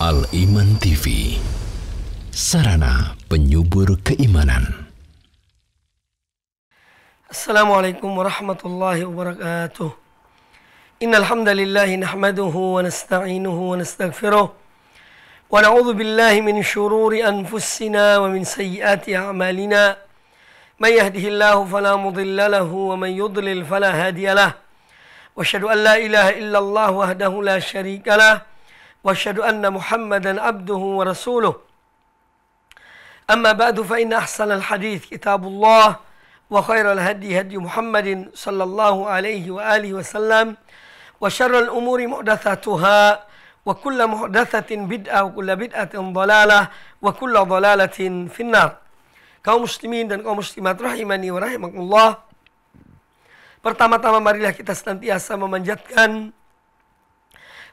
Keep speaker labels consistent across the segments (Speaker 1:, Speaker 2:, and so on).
Speaker 1: Al Iman TV Sarana penyubur keimanan Assalamualaikum warahmatullahi wabarakatuh Innal hamdalillah nahmaduhu wa nasta'inuhu wa nasta'gfiruh wa na'udhu billahi min syururi anfusina wa min sayyati a'malina man yahdihillahu falamudillalahu wa man yudlil falahadiyalah wa syadu an la ilaha illallah wahdahu la syarikalah واشهد ان محمدا عبده ورسوله اما بعد فان احسن الحديث كتاب الله وخير الهدي هدي محمد صلى الله عليه واله وسلم وشر الامور محدثاتها وكل محدثه بدعه وكل بدعه ضلاله وكل ضلاله في النار kaum muslimin dan kaum muslimat rahimani wa rahimakumullah Pertama-tama marilah kita senantiasa memanjatkan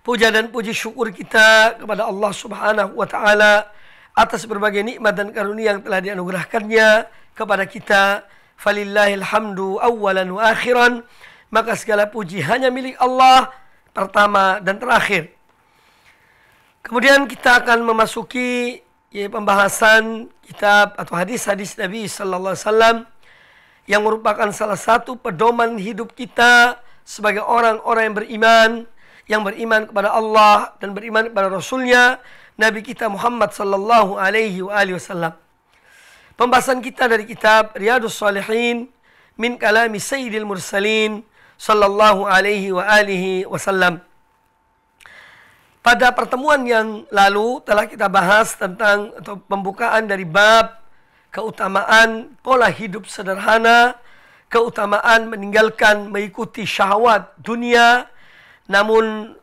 Speaker 1: puja dan puji syukur kita kepada Allah Subhanahu wa taala atas berbagai nikmat dan karunia yang telah dianugerahkannya kepada kita. Falillahil hamdu awalan wa akhiran. Maka segala puji hanya milik Allah pertama dan terakhir. Kemudian kita akan memasuki ya, pembahasan kitab atau hadis-hadis Nabi sallallahu alaihi wasallam yang merupakan salah satu pedoman hidup kita sebagai orang-orang yang beriman yang beriman kepada Allah dan beriman kepada Rasulnya Nabi kita Muhammad sallallahu alaihi wasallam. Pembahasan kita dari kitab Riyadus Salihin min kalami Sayyidil Mursalin sallallahu alaihi wa alihi wasallam. Pada pertemuan yang lalu telah kita bahas tentang atau pembukaan dari bab keutamaan pola hidup sederhana, keutamaan meninggalkan mengikuti syahwat dunia namun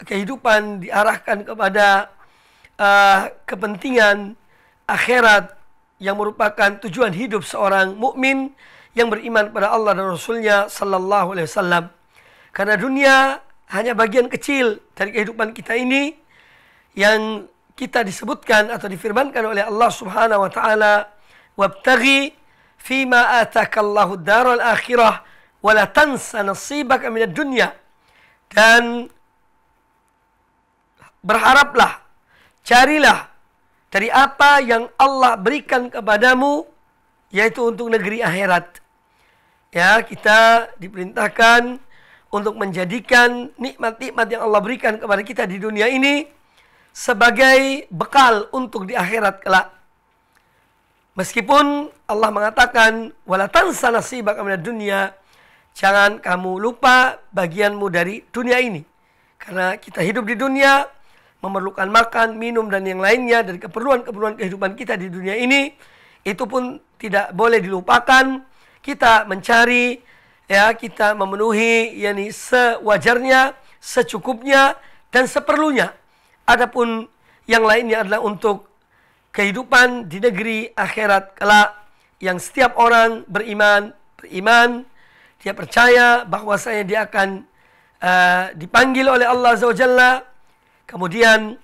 Speaker 1: kehidupan diarahkan kepada uh, kepentingan akhirat yang merupakan tujuan hidup seorang mukmin yang beriman kepada Allah dan Rasulnya Sallallahu Alaihi Wasallam. Karena dunia hanya bagian kecil dari kehidupan kita ini yang kita disebutkan atau difirmankan oleh Allah Subhanahu Wa Taala, Wabtagi fima atakallahu daral akhirah wala tansa nasibaka minad dunya dan berharaplah, carilah dari apa yang Allah berikan kepadamu yaitu untuk negeri akhirat. Ya, kita diperintahkan untuk menjadikan nikmat-nikmat yang Allah berikan kepada kita di dunia ini sebagai bekal untuk di akhirat kelak. Meskipun Allah mengatakan wala tansa nasibaka minad Jangan kamu lupa bagianmu dari dunia ini. Karena kita hidup di dunia, memerlukan makan, minum, dan yang lainnya dari keperluan-keperluan kehidupan kita di dunia ini. Itu pun tidak boleh dilupakan. Kita mencari, ya kita memenuhi yakni sewajarnya, secukupnya, dan seperlunya. Adapun yang lainnya adalah untuk kehidupan di negeri akhirat kelak yang setiap orang beriman, beriman, dia percaya saya dia akan uh, dipanggil oleh Allah Azza kemudian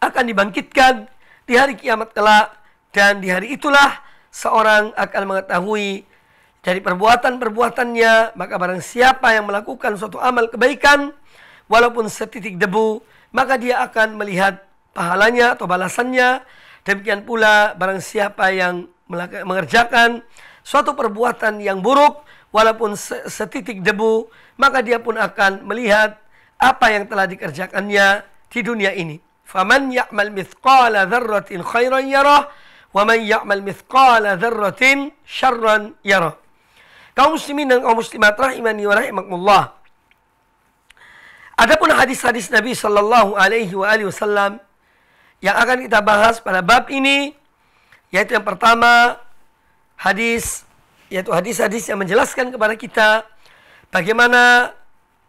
Speaker 1: akan dibangkitkan di hari kiamat kelak dan di hari itulah seorang akan mengetahui dari perbuatan-perbuatannya maka barang siapa yang melakukan suatu amal kebaikan walaupun setitik debu maka dia akan melihat pahalanya atau balasannya demikian pula barang siapa yang mengerjakan suatu perbuatan yang buruk walaupun setitik debu, maka dia pun akan melihat apa yang telah dikerjakannya di dunia ini. Faman ya'mal mithqala dzarratin khairan yarah wa man ya'mal mithqala dzarratin syarran yarah. Kaum muslimin dan kaum muslimat rahimani wa rahimakumullah. Adapun hadis-hadis Nabi sallallahu alaihi wa alihi wasallam yang akan kita bahas pada bab ini yaitu yang pertama hadis yaitu hadis-hadis yang menjelaskan kepada kita bagaimana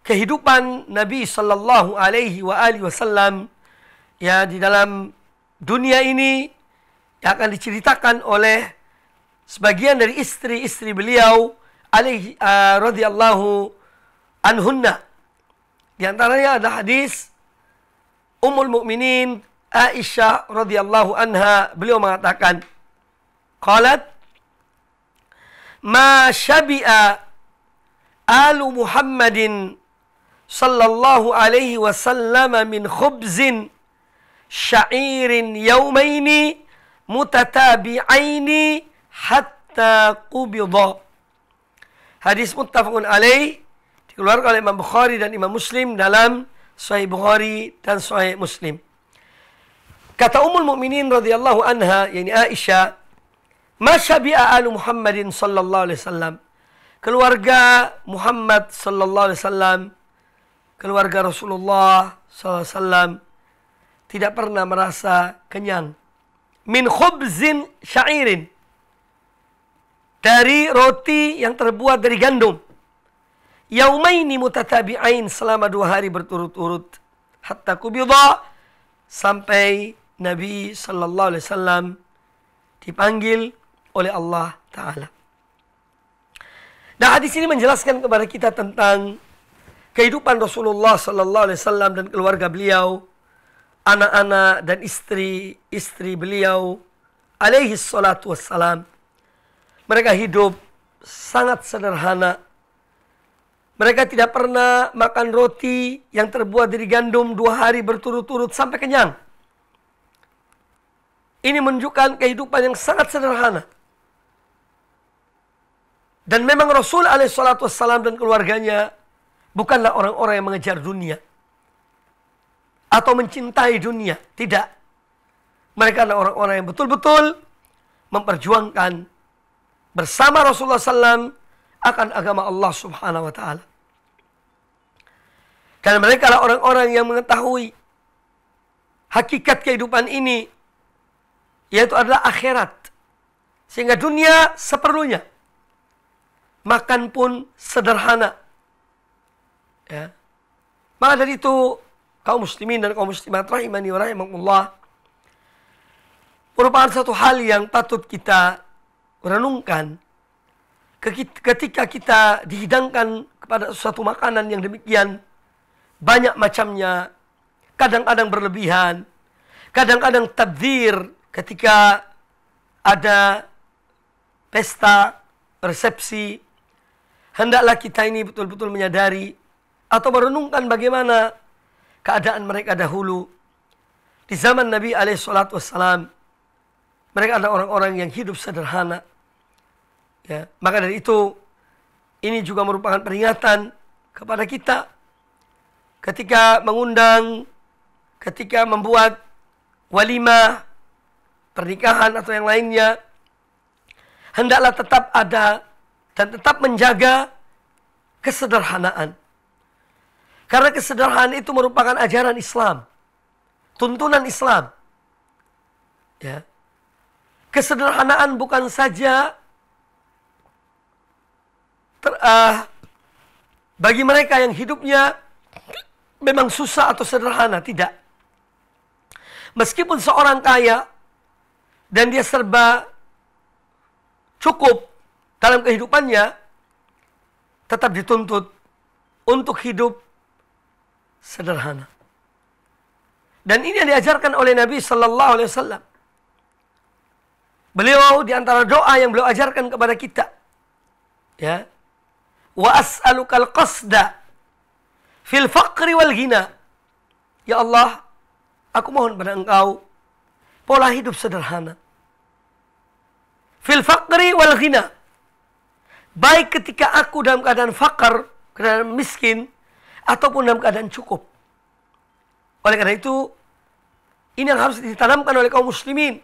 Speaker 1: kehidupan Nabi Shallallahu Alaihi Wasallam ya di dalam dunia ini yang akan diceritakan oleh sebagian dari istri-istri beliau alaihi uh, radhiyallahu anhunna di antaranya ada hadis Ummul Mukminin Aisyah radhiyallahu anha beliau mengatakan qalat ما شبئ آل محمد صلى الله عليه وسلم من خبز شعير يومين متتابعين hatta qubidha. Hadis muttafaqun alaih dikeluarkan oleh Imam Bukhari dan Imam Muslim dalam Sahih Bukhari dan Sahih Muslim. Kata Ummul Mukminin radhiyallahu anha yakni Aisyah Masyabi'a alu Muhammadin sallallahu alaihi wasallam. Keluarga Muhammad sallallahu alaihi wasallam, keluarga Rasulullah sallallahu alaihi wasallam tidak pernah merasa kenyang. Min khubzin syairin. Dari roti yang terbuat dari gandum. Yaumaini mutatabi'ain selama dua hari berturut-turut. Hatta kubidha sampai Nabi sallallahu alaihi wasallam dipanggil oleh Allah Ta'ala. Nah hadis ini menjelaskan kepada kita tentang kehidupan Rasulullah Sallallahu Alaihi Wasallam dan keluarga beliau, anak-anak dan istri-istri beliau, alaihi salatu wassalam. Mereka hidup sangat sederhana. Mereka tidak pernah makan roti yang terbuat dari gandum dua hari berturut-turut sampai kenyang. Ini menunjukkan kehidupan yang sangat sederhana. Dan memang Rasul alaihissalatu wassalam dan keluarganya bukanlah orang-orang yang mengejar dunia. Atau mencintai dunia. Tidak. Mereka adalah orang-orang yang betul-betul memperjuangkan bersama Rasulullah SAW akan agama Allah Subhanahu wa taala. Karena mereka adalah orang-orang yang mengetahui hakikat kehidupan ini yaitu adalah akhirat. Sehingga dunia seperlunya makan pun sederhana. Ya. Maka dari itu kaum muslimin dan kaum muslimat rahimani wa rahimakumullah merupakan satu hal yang patut kita renungkan ketika kita dihidangkan kepada suatu makanan yang demikian banyak macamnya kadang-kadang berlebihan kadang-kadang tabdir ketika ada pesta resepsi Hendaklah kita ini betul-betul menyadari atau merenungkan bagaimana keadaan mereka dahulu. Di zaman Nabi alaihi salatu mereka adalah orang-orang yang hidup sederhana. Ya, maka dari itu ini juga merupakan peringatan kepada kita ketika mengundang, ketika membuat walimah, pernikahan atau yang lainnya, hendaklah tetap ada dan tetap menjaga kesederhanaan. Karena kesederhanaan itu merupakan ajaran Islam, tuntunan Islam. Ya. Kesederhanaan bukan saja ter, uh, bagi mereka yang hidupnya memang susah atau sederhana, tidak. Meskipun seorang kaya dan dia serba cukup, dalam kehidupannya tetap dituntut untuk hidup sederhana. Dan ini yang diajarkan oleh Nabi Sallallahu Alaihi Wasallam. Beliau di antara doa yang beliau ajarkan kepada kita, ya, wa as'alukal qasda fil faqri wal ghina. Ya Allah, aku mohon pada Engkau pola hidup sederhana. Fil faqri wal ghina Baik ketika aku dalam keadaan fakar, keadaan miskin, ataupun dalam keadaan cukup. Oleh karena itu, ini yang harus ditanamkan oleh kaum muslimin.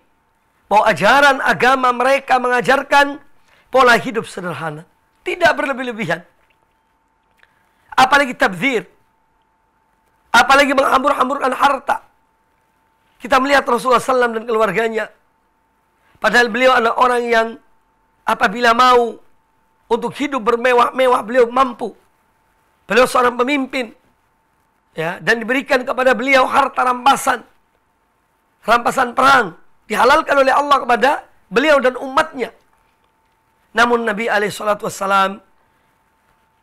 Speaker 1: Bahwa ajaran agama mereka mengajarkan pola hidup sederhana. Tidak berlebih-lebihan. Apalagi tabzir. Apalagi menghambur-hamburkan harta. Kita melihat Rasulullah SAW dan keluarganya. Padahal beliau adalah orang yang apabila mau untuk hidup bermewah-mewah beliau mampu. Beliau seorang pemimpin. Ya, dan diberikan kepada beliau harta rampasan. Rampasan perang dihalalkan oleh Allah kepada beliau dan umatnya. Namun Nabi alaihi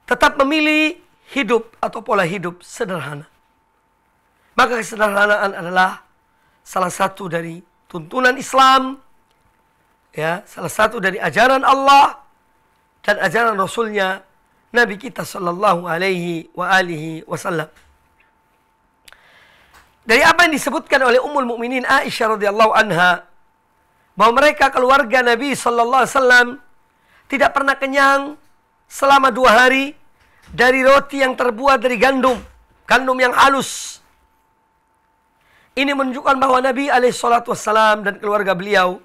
Speaker 1: tetap memilih hidup atau pola hidup sederhana. Maka kesederhanaan adalah salah satu dari tuntunan Islam, ya, salah satu dari ajaran Allah dan ajaran Rasulnya Nabi kita Shallallahu Alaihi wa alihi Wasallam. Dari apa yang disebutkan oleh Ummul Mukminin Aisyah radhiyallahu anha bahwa mereka keluarga Nabi Shallallahu Alaihi Wasallam tidak pernah kenyang selama dua hari dari roti yang terbuat dari gandum, gandum yang halus. Ini menunjukkan bahwa Nabi alaihissalatu dan keluarga beliau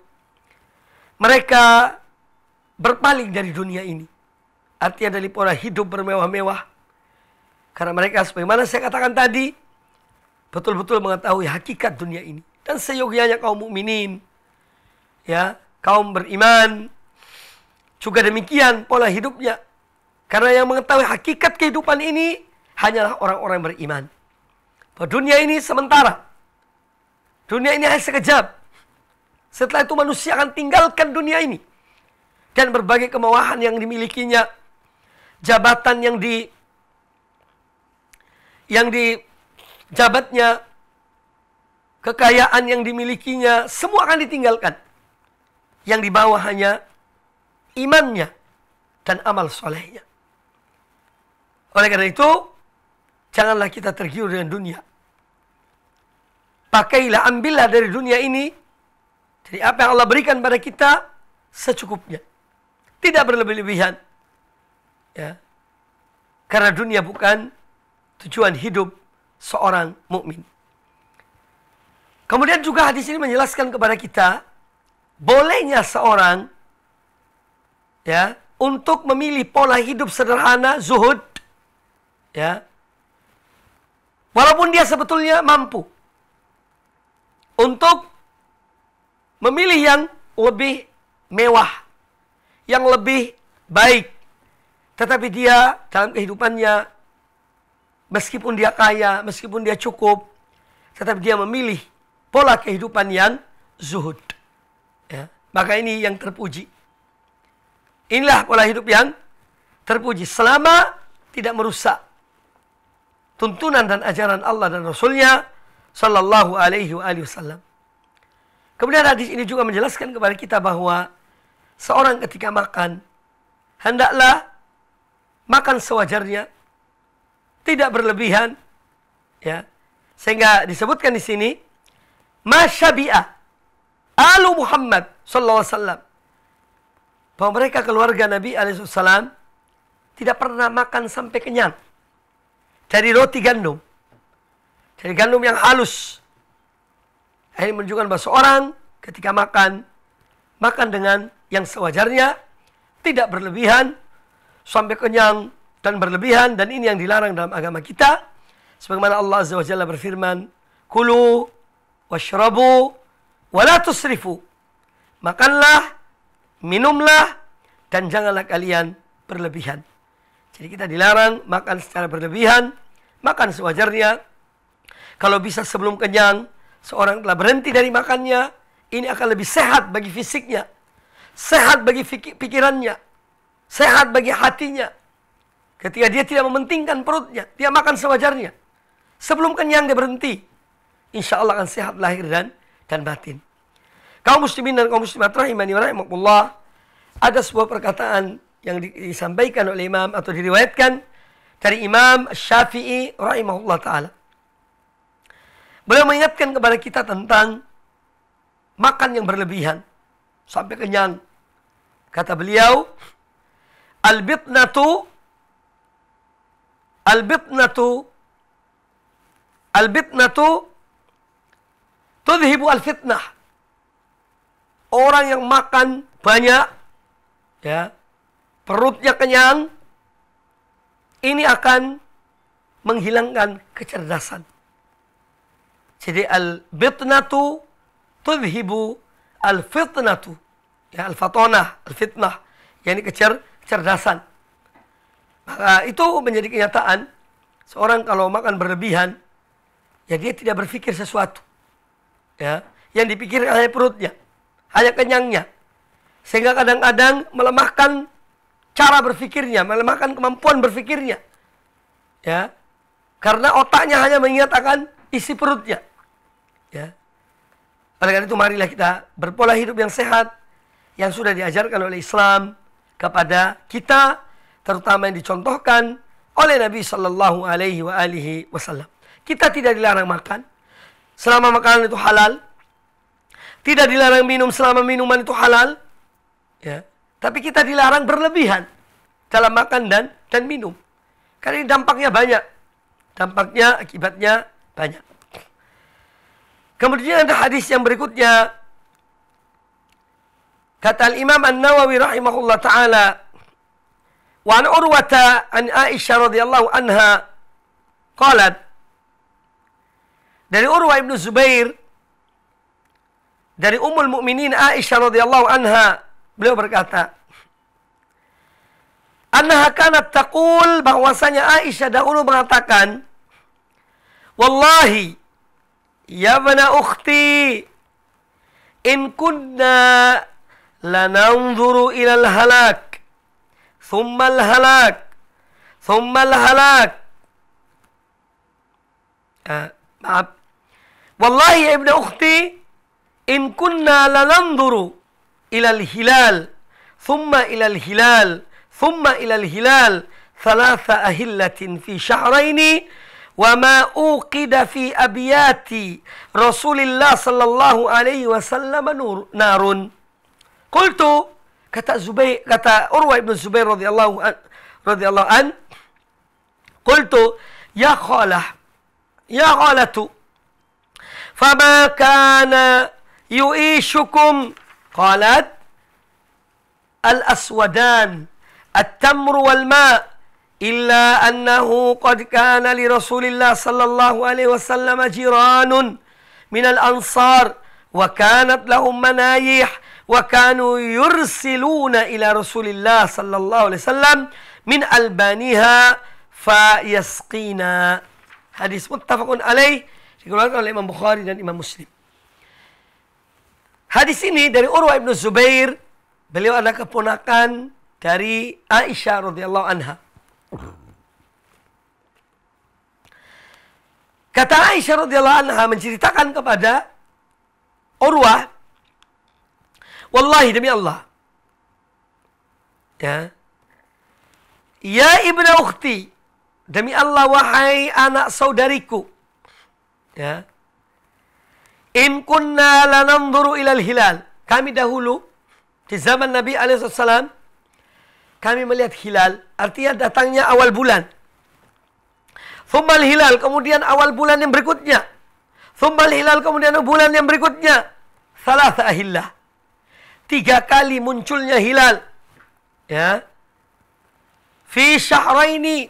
Speaker 1: mereka berpaling dari dunia ini. Artinya dari pola hidup bermewah-mewah. Karena mereka sebagaimana saya katakan tadi, betul-betul mengetahui hakikat dunia ini. Dan seyogianya kaum mukminin, ya kaum beriman, juga demikian pola hidupnya. Karena yang mengetahui hakikat kehidupan ini hanyalah orang-orang beriman. Bahwa dunia ini sementara. Dunia ini hanya sekejap. Setelah itu manusia akan tinggalkan dunia ini dan berbagai kemewahan yang dimilikinya, jabatan yang di yang di jabatnya, kekayaan yang dimilikinya, semua akan ditinggalkan. Yang di bawah hanya imannya dan amal solehnya. Oleh karena itu, janganlah kita tergiur dengan dunia. Pakailah, ambillah dari dunia ini. Jadi apa yang Allah berikan pada kita secukupnya. Tidak berlebih-lebihan. Ya. Karena dunia bukan tujuan hidup seorang mukmin. Kemudian juga hadis ini menjelaskan kepada kita bolehnya seorang ya untuk memilih pola hidup sederhana zuhud ya walaupun dia sebetulnya mampu untuk memilih yang lebih mewah yang lebih baik. Tetapi dia dalam kehidupannya, meskipun dia kaya, meskipun dia cukup, tetapi dia memilih pola kehidupan yang zuhud. Ya. Maka ini yang terpuji. Inilah pola hidup yang terpuji. Selama tidak merusak tuntunan dan ajaran Allah dan Rasulnya Sallallahu alaihi wasallam. Kemudian hadis ini juga menjelaskan kepada kita bahwa seorang ketika makan, hendaklah makan sewajarnya, tidak berlebihan, ya. Sehingga disebutkan di sini, Masyabi'a, alu Muhammad sallallahu alaihi wasallam. Bahwa mereka keluarga Nabi alaihi tidak pernah makan sampai kenyang. Dari roti gandum. Dari gandum yang halus. Ini menunjukkan bahwa seorang ketika makan, makan dengan yang sewajarnya, tidak berlebihan, sampai kenyang dan berlebihan dan ini yang dilarang dalam agama kita. Sebagaimana Allah Azza wa Jalla berfirman, "Kulu washrabu wa la tusrifu." Makanlah, minumlah dan janganlah kalian berlebihan. Jadi kita dilarang makan secara berlebihan, makan sewajarnya. Kalau bisa sebelum kenyang, seorang telah berhenti dari makannya, ini akan lebih sehat bagi fisiknya sehat bagi pikirannya, sehat bagi hatinya. Ketika dia tidak mementingkan perutnya, dia makan sewajarnya. Sebelum kenyang dia berhenti. Insya Allah akan sehat lahir dan dan batin. Kaum muslimin dan kaum muslimat rahimani wa Ada sebuah perkataan yang disampaikan oleh imam atau diriwayatkan dari Imam Syafi'i rahimahullah taala. Beliau mengingatkan kepada kita tentang makan yang berlebihan sampai kenyang. Kata beliau, al-bitnatu al-bitnatu al-bitnatu tudhibu al-fitnah. Orang yang makan banyak ya, perutnya kenyang ini akan menghilangkan kecerdasan. Jadi al-bitnatu tudhibu al-fitnah tuh, ya al-fatonah, al-fitnah, yakni kecer kecerdasan. Maka itu menjadi kenyataan seorang kalau makan berlebihan, ya dia tidak berpikir sesuatu. Ya, yang dipikir hanya perutnya, hanya kenyangnya. Sehingga kadang-kadang melemahkan cara berpikirnya, melemahkan kemampuan berpikirnya. Ya. Karena otaknya hanya mengingat akan isi perutnya. Ya. Oleh karena itu marilah kita berpola hidup yang sehat yang sudah diajarkan oleh Islam kepada kita terutama yang dicontohkan oleh Nabi Shallallahu Alaihi wa alihi Wasallam. Kita tidak dilarang makan selama makanan itu halal. Tidak dilarang minum selama minuman itu halal. Ya. Tapi kita dilarang berlebihan dalam makan dan dan minum. Karena ini dampaknya banyak. Dampaknya, akibatnya banyak. Kemudian ada hadis yang berikutnya. Kata Imam An-Nawawi rahimahullah taala, "Wa an Urwata an Aisyah radhiyallahu anha qalat" Dari Urwah bin Zubair dari Ummul Mukminin Aisyah radhiyallahu anha beliau berkata, Anha kanat taqul bahwasanya Aisyah dahulu mengatakan, "Wallahi يا ابن أختي إن كنا لننظر إلى الهلاك ثم الهلاك ثم الهلاك آه. نعم. والله يا ابن أختي إن كنا لننظر إلى الهلال ثم إلى الهلال ثم إلى الهلال ثلاث أهلة في شهرين وما أوقد في أبيات رسول الله صلى الله عليه وسلم نور نار قلت كتا زبير كتا أروى ابن الزبير رضي الله عنه رضي الله عنه قلت يا خالة يا خالة فما كان يؤيشكم قالت الأسودان التمر والماء إلا أنه قد كان لرسول الله صلى الله عليه وسلم جيران من الأنصار وكانت لهم منايح وكانوا يرسلون إلى رسول الله صلى الله عليه وسلم من ألبانها فيسقينا حديث متفق عليه diriwayatkan oleh الإمام بخاري dan Imam Muslim. Hadis ini dari Urwah ibnu Zubair, beliau adalah keponakan dari Aisyah الله عنها Kata Aisyah radhiyallahu anha menceritakan kepada Urwah, "Wallahi demi Allah. Ya. Ya ibnu ukhti, demi Allah wahai anak saudariku. Ya. In kunna lananzuru ilal hilal. Kami dahulu di zaman Nabi Alaihissalam kami melihat hilal, artinya datangnya awal bulan. Thummal hilal, kemudian awal bulan yang berikutnya. Thummal hilal, kemudian bulan yang berikutnya. Salah ahillah. Tiga kali munculnya hilal. Ya. Fi syahraini.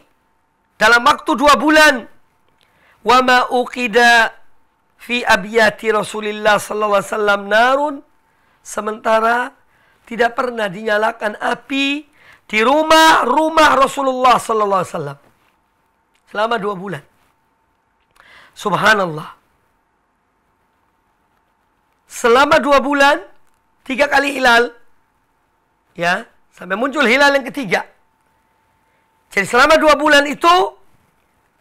Speaker 1: Dalam waktu dua bulan. Wa uqida fi abiyati Rasulillah sallallahu alaihi wasallam narun. Sementara tidak pernah dinyalakan api di rumah rumah Rasulullah sallallahu alaihi wasallam selama dua bulan. Subhanallah. Selama dua bulan, tiga kali hilal, ya sampai muncul hilal yang ketiga. Jadi selama dua bulan itu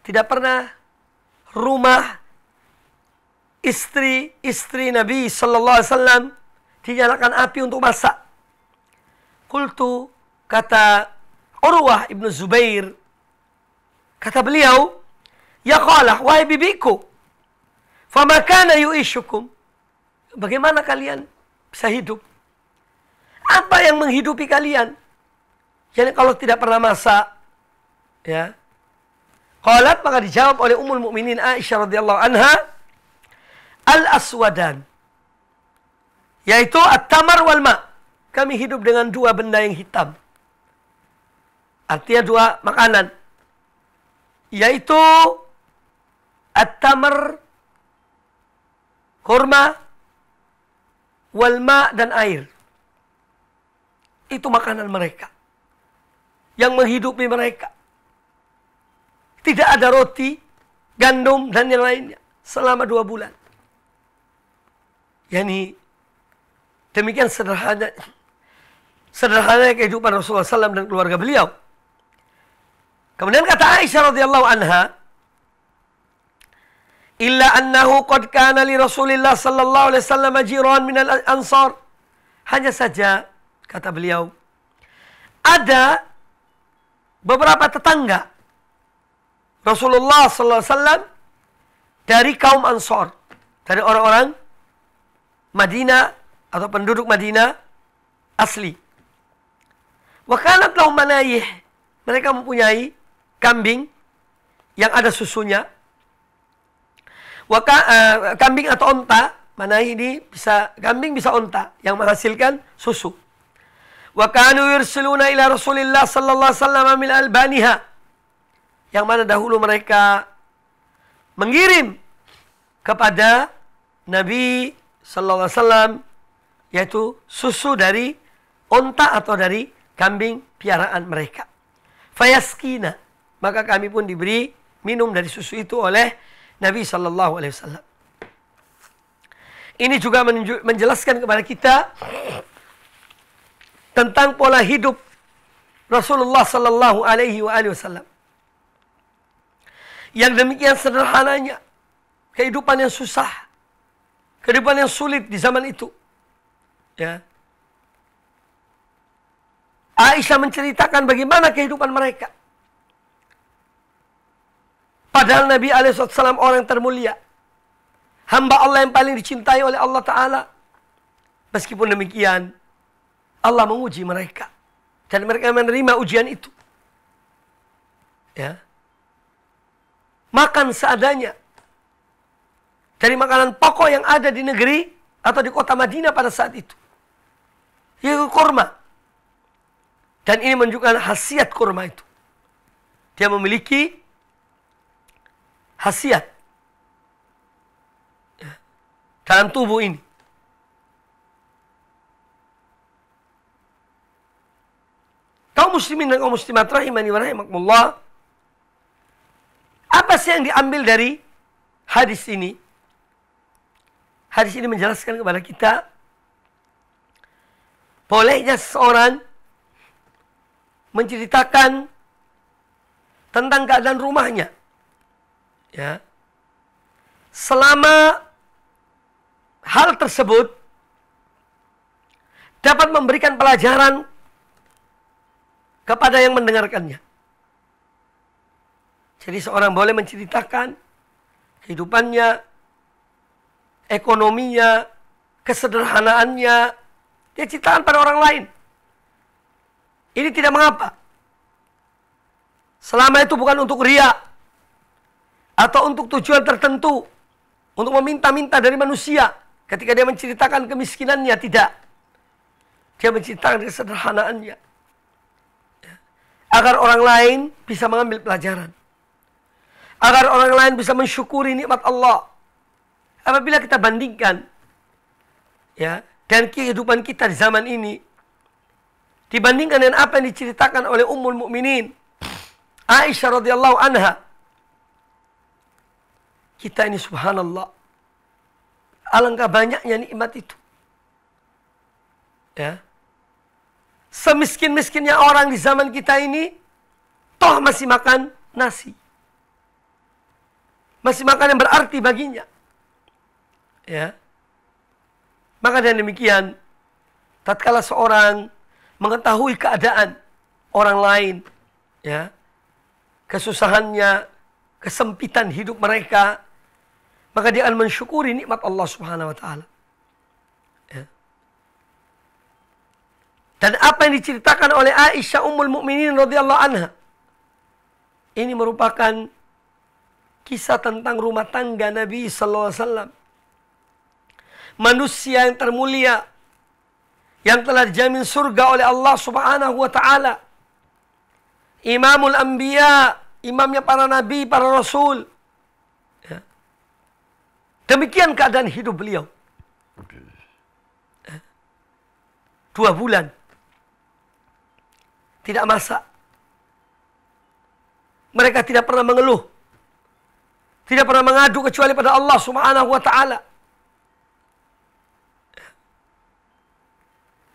Speaker 1: tidak pernah rumah istri-istri Nabi Sallallahu Alaihi Wasallam dinyalakan api untuk masak. Kultu Kata Urwah ibnu Zubair, kata beliau, Ya kalah, wahai bibiku, famakana yu'ishukum. Bagaimana kalian bisa hidup? Apa yang menghidupi kalian? Jadi kalau tidak pernah masak, ya. Qalat maka dijawab oleh Ummul Mukminin Aisyah radhiyallahu anha, al-aswadan yaitu at-tamar wal ma. Kami hidup dengan dua benda yang hitam. Artinya dua makanan. Yaitu at-tamar, kurma, walma, dan air. Itu makanan mereka. Yang menghidupi mereka. Tidak ada roti, gandum, dan yang lainnya. Selama dua bulan. Yani, demikian sederhana sederhana kehidupan Rasulullah SAW dan keluarga beliau. Kemudian kata Aisyah radhiyallahu anha, "Illa annahu qad kana li Rasulillah sallallahu alaihi wasallam jiran min al ansar." Hanya saja kata beliau, ada beberapa tetangga Rasulullah sallallahu alaihi wasallam dari kaum Ansar, dari orang-orang Madinah atau penduduk Madinah asli. Wa kanat lahum manayih. Mereka mempunyai kambing yang ada susunya. Waka, uh, kambing atau onta, mana ini bisa kambing bisa onta yang menghasilkan susu. Wa kanu yursiluna ila Rasulillah sallallahu alaihi wasallam albaniha. Yang mana dahulu mereka mengirim kepada Nabi sallallahu alaihi wasallam yaitu susu dari onta atau dari kambing piaraan mereka. Fayaskina maka kami pun diberi minum dari susu itu oleh Nabi Shallallahu Alaihi Wasallam. Ini juga menjelaskan kepada kita tentang pola hidup Rasulullah Shallallahu Alaihi Wasallam. Yang demikian sederhananya, kehidupan yang susah, kehidupan yang sulit di zaman itu. Ya. Aisyah menceritakan bagaimana kehidupan mereka. Padahal Nabi Alaihissalam orang termulia. Hamba Allah yang paling dicintai oleh Allah Ta'ala. Meskipun demikian, Allah menguji mereka. Dan mereka menerima ujian itu. Ya. Makan seadanya. Dari makanan pokok yang ada di negeri atau di kota Madinah pada saat itu. Yaitu kurma. Dan ini menunjukkan khasiat kurma itu. Dia memiliki hasiat dalam tubuh ini. Kau muslimin dan kaum muslimat rahimani wa rahimakumullah. Apa sih yang diambil dari hadis ini? Hadis ini menjelaskan kepada kita bolehnya seseorang menceritakan tentang keadaan rumahnya ya selama hal tersebut dapat memberikan pelajaran kepada yang mendengarkannya. Jadi seorang boleh menceritakan kehidupannya, ekonominya, kesederhanaannya, dia ceritakan pada orang lain. Ini tidak mengapa. Selama itu bukan untuk riak atau untuk tujuan tertentu untuk meminta-minta dari manusia ketika dia menceritakan kemiskinannya tidak dia menceritakan kesederhanaannya agar orang lain bisa mengambil pelajaran agar orang lain bisa mensyukuri nikmat Allah apabila kita bandingkan ya dan kehidupan kita di zaman ini dibandingkan dengan apa yang diceritakan oleh Ummul Mukminin Aisyah radhiyallahu anha kita ini subhanallah. Alangkah banyaknya nikmat itu. Ya. Semiskin-miskinnya orang di zaman kita ini, toh masih makan nasi. Masih makan yang berarti baginya. Ya. Maka dengan demikian, tatkala seorang mengetahui keadaan orang lain, ya, kesusahannya, kesempitan hidup mereka, maka dia akan mensyukuri nikmat Allah Subhanahu wa taala. Ya. Dan apa yang diceritakan oleh Aisyah Ummul Mukminin radhiyallahu anha ini merupakan kisah tentang rumah tangga Nabi sallallahu alaihi wasallam. Manusia yang termulia yang telah dijamin surga oleh Allah Subhanahu wa taala. Imamul Anbiya, imamnya para nabi, para rasul. Demikian keadaan hidup beliau. Dua bulan. Tidak masak. Mereka tidak pernah mengeluh. Tidak pernah mengadu kecuali pada Allah subhanahu wa ta'ala.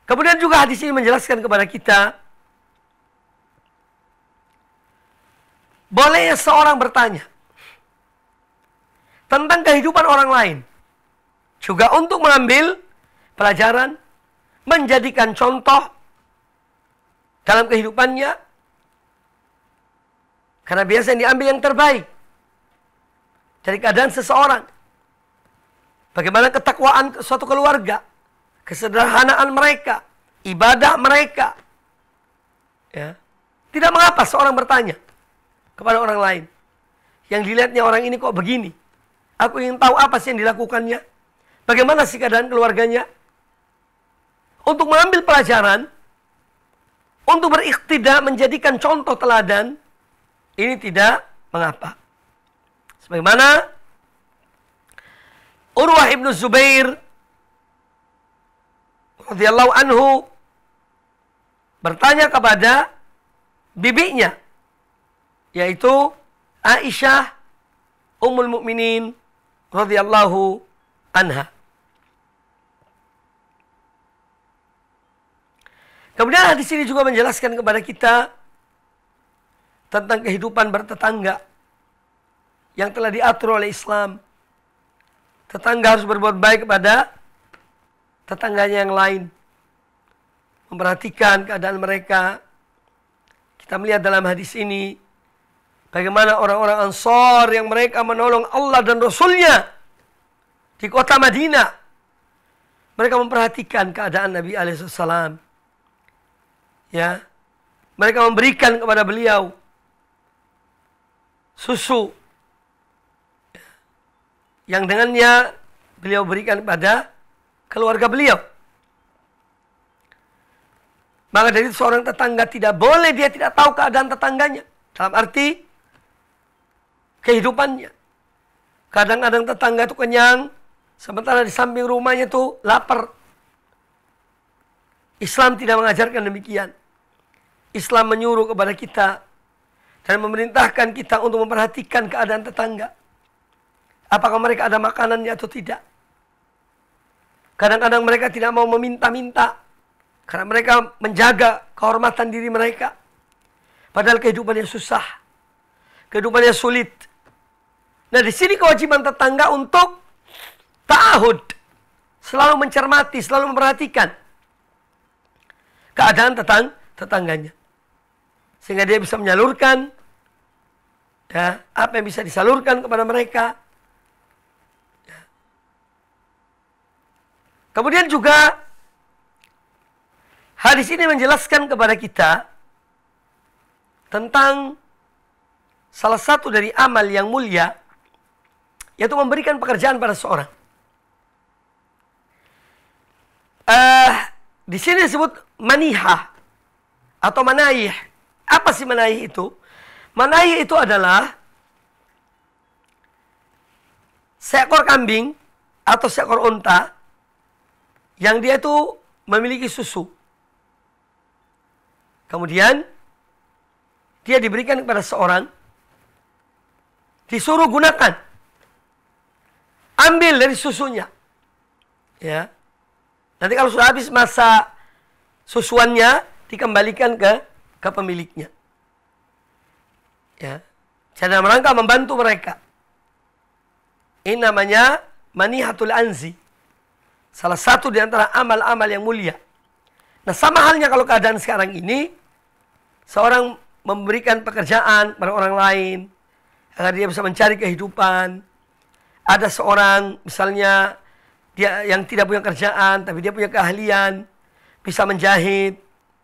Speaker 1: Kemudian juga hadis ini menjelaskan kepada kita boleh seorang bertanya tentang kehidupan orang lain. Juga untuk mengambil pelajaran, menjadikan contoh dalam kehidupannya. Karena biasanya diambil yang terbaik dari keadaan seseorang. Bagaimana ketakwaan suatu keluarga, kesederhanaan mereka, ibadah mereka. Ya. Tidak mengapa seorang bertanya kepada orang lain. Yang dilihatnya orang ini kok begini. Aku ingin tahu apa sih yang dilakukannya. Bagaimana sih keadaan keluarganya. Untuk mengambil pelajaran. Untuk beriktidak menjadikan contoh teladan. Ini tidak mengapa. Sebagaimana Urwah ibnu Zubair radhiyallahu anhu bertanya kepada bibinya yaitu Aisyah Ummul Mukminin radhiyallahu anha. Kemudian hadis ini juga menjelaskan kepada kita tentang kehidupan bertetangga yang telah diatur oleh Islam. Tetangga harus berbuat baik kepada tetangganya yang lain. Memperhatikan keadaan mereka. Kita melihat dalam hadis ini Bagaimana orang-orang Ansar yang mereka menolong Allah dan Rasulnya di kota Madinah. Mereka memperhatikan keadaan Nabi Alaihissalam. Ya, mereka memberikan kepada beliau susu ya. yang dengannya beliau berikan pada keluarga beliau. Maka dari itu seorang tetangga tidak boleh dia tidak tahu keadaan tetangganya. Dalam arti kehidupannya. Kadang-kadang tetangga itu kenyang, sementara di samping rumahnya itu lapar. Islam tidak mengajarkan demikian. Islam menyuruh kepada kita dan memerintahkan kita untuk memperhatikan keadaan tetangga. Apakah mereka ada makanannya atau tidak? Kadang-kadang mereka tidak mau meminta-minta karena mereka menjaga kehormatan diri mereka. Padahal kehidupannya susah, kehidupannya sulit. Nah, di sini kewajiban tetangga untuk ta'ahud. Selalu mencermati, selalu memperhatikan keadaan tetang tetangganya. Sehingga dia bisa menyalurkan ya, apa yang bisa disalurkan kepada mereka. Ya. Kemudian juga hadis ini menjelaskan kepada kita tentang salah satu dari amal yang mulia yaitu memberikan pekerjaan pada seorang. Uh, di sini disebut maniha atau manaih. Apa sih manaih itu? Manaih itu adalah seekor kambing atau seekor unta yang dia itu memiliki susu. Kemudian dia diberikan kepada seorang disuruh gunakan ambil dari susunya. Ya. Nanti kalau sudah habis masa susuannya dikembalikan ke ke pemiliknya. Ya. Saya dalam membantu mereka. Ini namanya manihatul anzi. Salah satu di antara amal-amal yang mulia. Nah, sama halnya kalau keadaan sekarang ini seorang memberikan pekerjaan pada orang lain agar dia bisa mencari kehidupan, ada seorang misalnya dia yang tidak punya kerjaan tapi dia punya keahlian bisa menjahit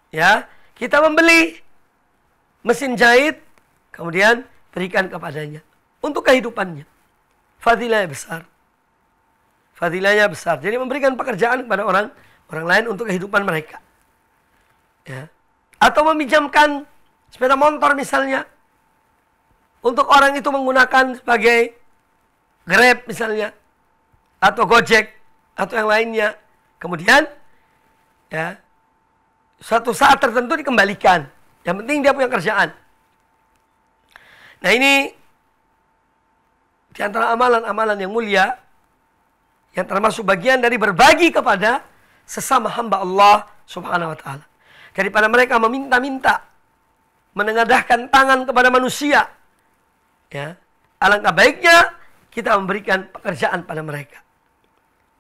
Speaker 1: ya kita membeli mesin jahit kemudian berikan kepadanya untuk kehidupannya fadilahnya besar fadilahnya besar jadi memberikan pekerjaan kepada orang orang lain untuk kehidupan mereka ya atau meminjamkan sepeda motor misalnya untuk orang itu menggunakan sebagai Grab misalnya, atau Gojek, atau yang lainnya. Kemudian, ya, suatu saat tertentu dikembalikan. Yang penting dia punya kerjaan. Nah ini di antara amalan-amalan yang mulia yang termasuk bagian dari berbagi kepada sesama hamba Allah Subhanahu wa taala. Daripada mereka meminta-minta, menengadahkan tangan kepada manusia. Ya. Alangkah baiknya kita memberikan pekerjaan pada mereka.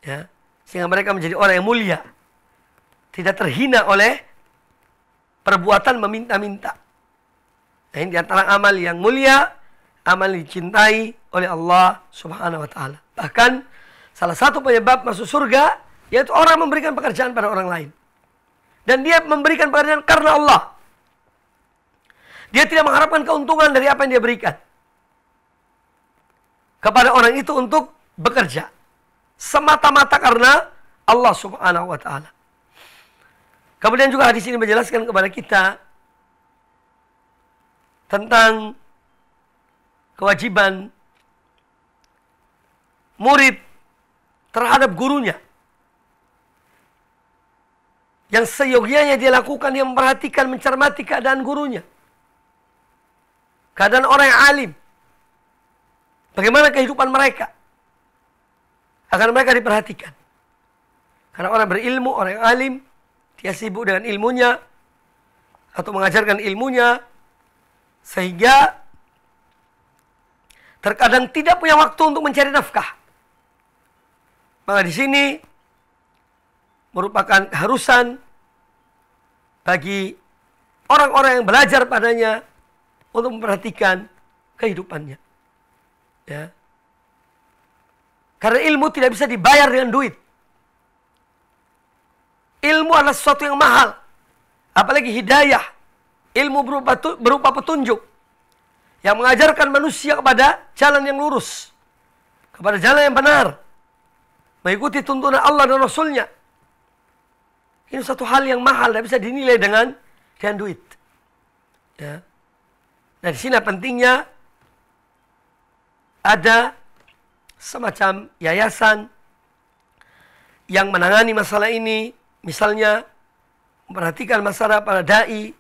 Speaker 1: Ya, sehingga mereka menjadi orang yang mulia. Tidak terhina oleh perbuatan meminta-minta. Nah, ini antara amal yang mulia, amal yang dicintai oleh Allah Subhanahu wa taala. Bahkan salah satu penyebab masuk surga yaitu orang memberikan pekerjaan pada orang lain. Dan dia memberikan pekerjaan karena Allah. Dia tidak mengharapkan keuntungan dari apa yang dia berikan kepada orang itu untuk bekerja semata-mata karena Allah Subhanahu wa taala. Kemudian juga hadis ini menjelaskan kepada kita tentang kewajiban murid terhadap gurunya. Yang seyogianya dia lakukan, dia memperhatikan, mencermati keadaan gurunya. Keadaan orang yang alim. Bagaimana kehidupan mereka? Akan mereka diperhatikan. Karena orang berilmu, orang yang alim, dia sibuk dengan ilmunya atau mengajarkan ilmunya sehingga terkadang tidak punya waktu untuk mencari nafkah. Maka di sini merupakan keharusan bagi orang-orang yang belajar padanya untuk memperhatikan kehidupannya. Ya. Karena ilmu tidak bisa dibayar dengan duit. Ilmu adalah sesuatu yang mahal. Apalagi hidayah. Ilmu berupa, berupa petunjuk. Yang mengajarkan manusia kepada jalan yang lurus. Kepada jalan yang benar. Mengikuti tuntunan Allah dan Rasulnya. Ini satu hal yang mahal. Tidak bisa dinilai dengan, dengan duit. Ya. Nah, di sini pentingnya ada semacam yayasan yang menangani masalah ini, misalnya memperhatikan masalah para dai,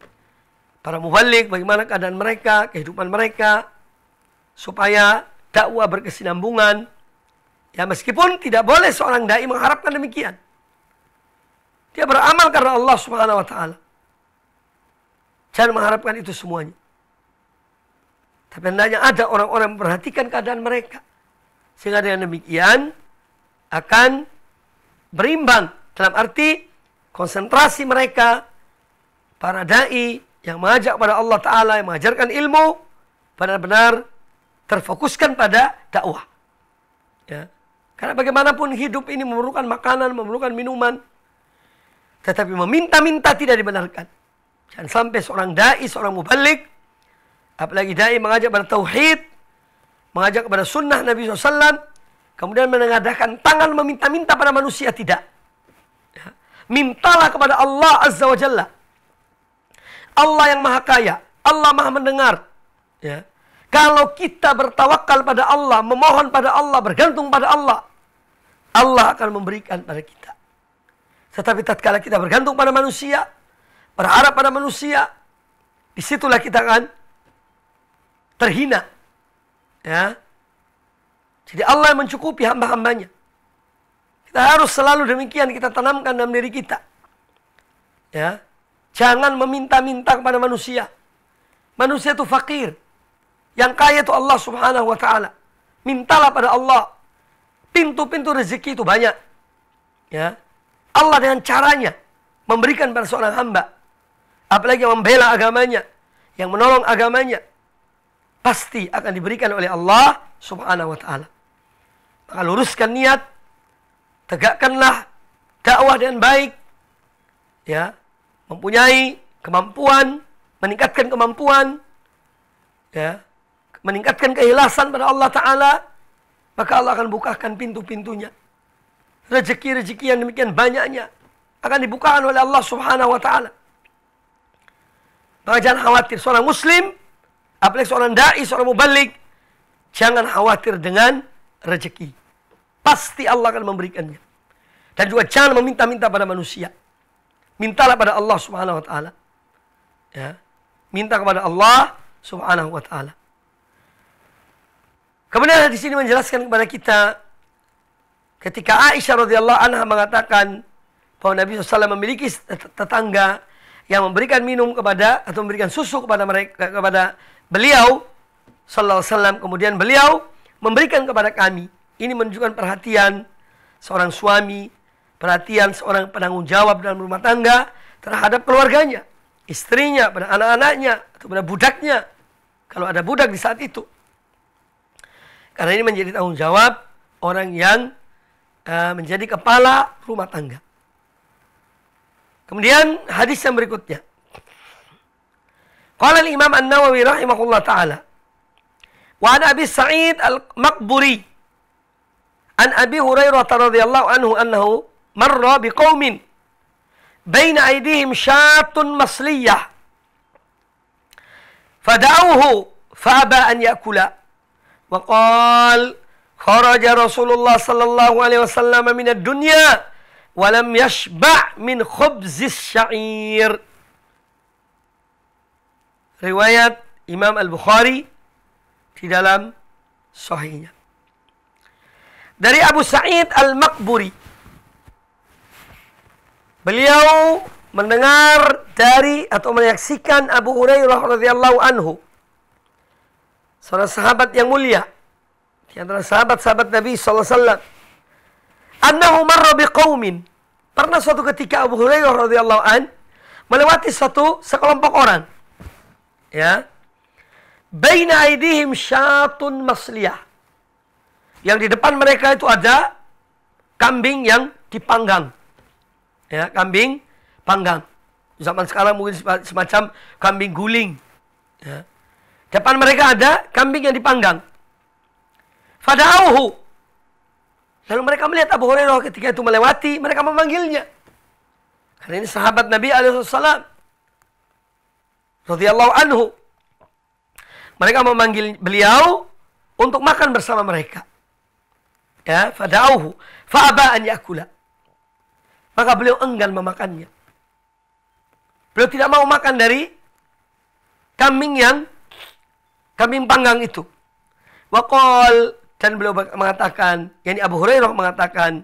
Speaker 1: para mubalik, bagaimana keadaan mereka, kehidupan mereka, supaya dakwah berkesinambungan. Ya meskipun tidak boleh seorang dai mengharapkan demikian. Dia beramal karena Allah Subhanahu wa taala. Jangan mengharapkan itu semuanya. Tapi hendaknya ada orang-orang memperhatikan keadaan mereka. Sehingga dengan demikian akan berimbang dalam arti konsentrasi mereka para dai yang mengajak pada Allah Ta'ala, yang mengajarkan ilmu, benar-benar terfokuskan pada dakwah. Ya. Karena bagaimanapun hidup ini memerlukan makanan, memerlukan minuman. Tetapi meminta-minta tidak dibenarkan. Jangan sampai seorang da'i, seorang mubalik Apalagi dai mengajak pada tauhid, mengajak kepada sunnah Nabi SAW, kemudian menengadakan tangan meminta-minta pada manusia tidak. Ya. Mintalah kepada Allah Azza wa Jalla. Allah yang maha kaya, Allah maha mendengar. Ya. Kalau kita bertawakal pada Allah, memohon pada Allah, bergantung pada Allah, Allah akan memberikan pada kita. Tetapi tatkala kita bergantung pada manusia, berharap pada manusia, disitulah kita akan terhina. Ya. Jadi Allah yang mencukupi hamba-hambanya. Kita harus selalu demikian kita tanamkan dalam diri kita. Ya. Jangan meminta-minta kepada manusia. Manusia itu fakir. Yang kaya itu Allah Subhanahu wa taala. Mintalah pada Allah. Pintu-pintu rezeki itu banyak. Ya. Allah dengan caranya memberikan pada seorang hamba apalagi yang membela agamanya, yang menolong agamanya, pasti akan diberikan oleh Allah Subhanahu wa taala. Maka luruskan niat, tegakkanlah dakwah dengan baik. Ya, mempunyai kemampuan, meningkatkan kemampuan ya, meningkatkan keikhlasan pada Allah taala, maka Allah akan bukakan pintu-pintunya. Rezeki-rezeki yang demikian banyaknya akan dibukakan oleh Allah Subhanahu wa taala. Maka jangan khawatir seorang muslim apalagi seorang dai, seorang mubalik, jangan khawatir dengan rezeki. Pasti Allah akan memberikannya. Dan juga jangan meminta-minta pada manusia. Mintalah pada Allah Subhanahu wa taala. Ya. Minta kepada Allah Subhanahu wa taala. Kemudian di sini menjelaskan kepada kita ketika Aisyah radhiyallahu anha mengatakan bahwa Nabi SAW memiliki tetangga yang memberikan minum kepada atau memberikan susu kepada mereka kepada Beliau sallallahu alaihi wasallam kemudian beliau memberikan kepada kami ini menunjukkan perhatian seorang suami, perhatian seorang penanggung jawab dalam rumah tangga terhadap keluarganya, istrinya, pada anak-anaknya, atau pada budaknya. Kalau ada budak di saat itu. Karena ini menjadi tanggung jawab orang yang uh, menjadi kepala rumah tangga. Kemudian hadis yang berikutnya. قال الإمام النووي رحمه الله تعالى وعن أبي سعيد المقبري عن أبي هريرة رضي الله عنه أنه مر بقوم بين أيديهم شاة مصلية فدعوه فأبى أن يأكل وقال خرج رسول الله صلى الله عليه وسلم من الدنيا ولم يشبع من خبز الشعير riwayat Imam Al-Bukhari di dalam sahihnya. Dari Abu Sa'id Al-Makburi. Beliau mendengar dari atau menyaksikan Abu Hurairah radhiyallahu anhu. Seorang sahabat yang mulia di antara sahabat-sahabat Nabi sallallahu alaihi wasallam. Annahu marra kaumin Pernah suatu ketika Abu Hurairah radhiyallahu an melewati satu sekelompok orang ya baina aidihim syatun masliyah yang di depan mereka itu ada kambing yang dipanggang ya kambing panggang zaman sekarang mungkin semacam kambing guling ya. depan mereka ada kambing yang dipanggang fadauhu lalu mereka melihat Abu Hurairah ketika itu melewati mereka memanggilnya karena ini sahabat Nabi alaihi radhiyallahu anhu. Mereka memanggil beliau untuk makan bersama mereka. Ya, fadauhu fa'aba an yakula. Maka beliau enggan memakannya. Beliau tidak mau makan dari kambing yang kambing panggang itu. Waqal dan beliau mengatakan, yakni Abu Hurairah mengatakan,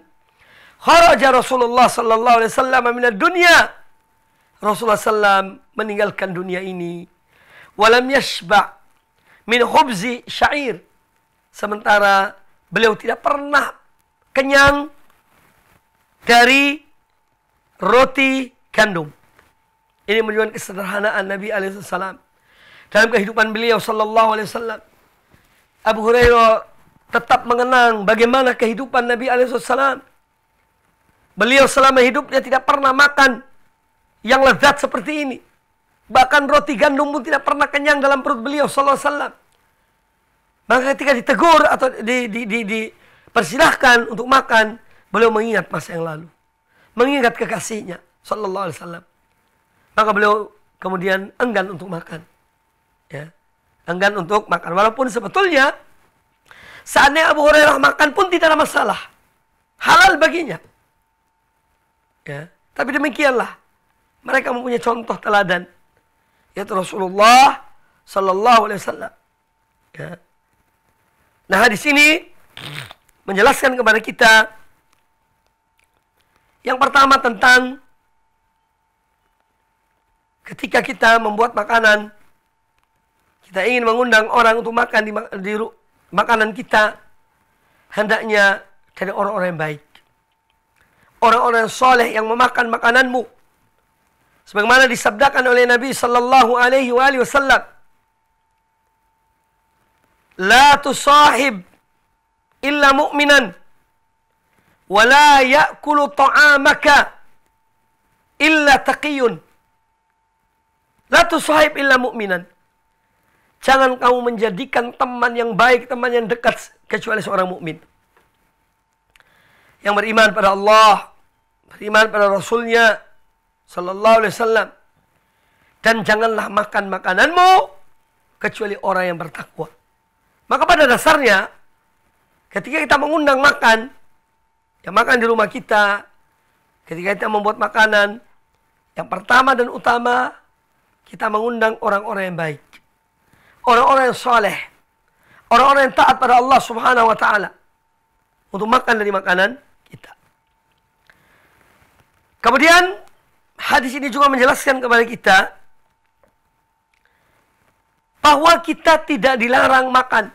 Speaker 1: kharaja Rasulullah sallallahu alaihi wasallam minad dunya Rasulullah SAW meninggalkan dunia ini. Walam yashba' min khubzi syair. Sementara beliau tidak pernah kenyang dari roti gandum. Ini menunjukkan kesederhanaan Nabi Alaihissalam dalam kehidupan beliau Sallallahu Alaihi Wasallam. Abu Hurairah tetap mengenang bagaimana kehidupan Nabi Alaihissalam. Beliau selama hidupnya tidak pernah makan yang lezat seperti ini. Bahkan roti gandum pun tidak pernah kenyang dalam perut beliau sallallahu alaihi wasallam. Maka ketika ditegur atau di, di, di, dipersilahkan untuk makan, beliau mengingat masa yang lalu. Mengingat kekasihnya sallallahu alaihi wasallam. Maka beliau kemudian enggan untuk makan. Ya. Enggan untuk makan walaupun sebetulnya seandainya Abu Hurairah makan pun tidak ada masalah. Halal baginya. Ya. Tapi demikianlah mereka mempunyai contoh teladan. Yaitu Rasulullah Sallallahu Alaihi Wasallam. Ya. Nah hadis ini menjelaskan kepada kita yang pertama tentang ketika kita membuat makanan kita ingin mengundang orang untuk makan di, di makanan kita hendaknya dari orang-orang yang baik orang-orang yang soleh yang memakan makananmu sebagaimana disabdakan oleh Nabi sallallahu alaihi wasallam la tusahib illa mu'minan wa la ya'kulu ta'amaka illa taqiyun la tusahib illa mu'minan jangan kamu menjadikan teman yang baik teman yang dekat kecuali seorang mukmin yang beriman pada Allah beriman pada Rasulnya Sallallahu alaihi wasallam. Dan janganlah makan makananmu kecuali orang yang bertakwa. Maka pada dasarnya ketika kita mengundang makan, yang makan di rumah kita, ketika kita membuat makanan, yang pertama dan utama kita mengundang orang-orang yang baik. Orang-orang yang soleh. Orang-orang yang taat pada Allah subhanahu wa ta'ala. Untuk makan dari makanan kita. Kemudian hadis ini juga menjelaskan kepada kita bahwa kita tidak dilarang makan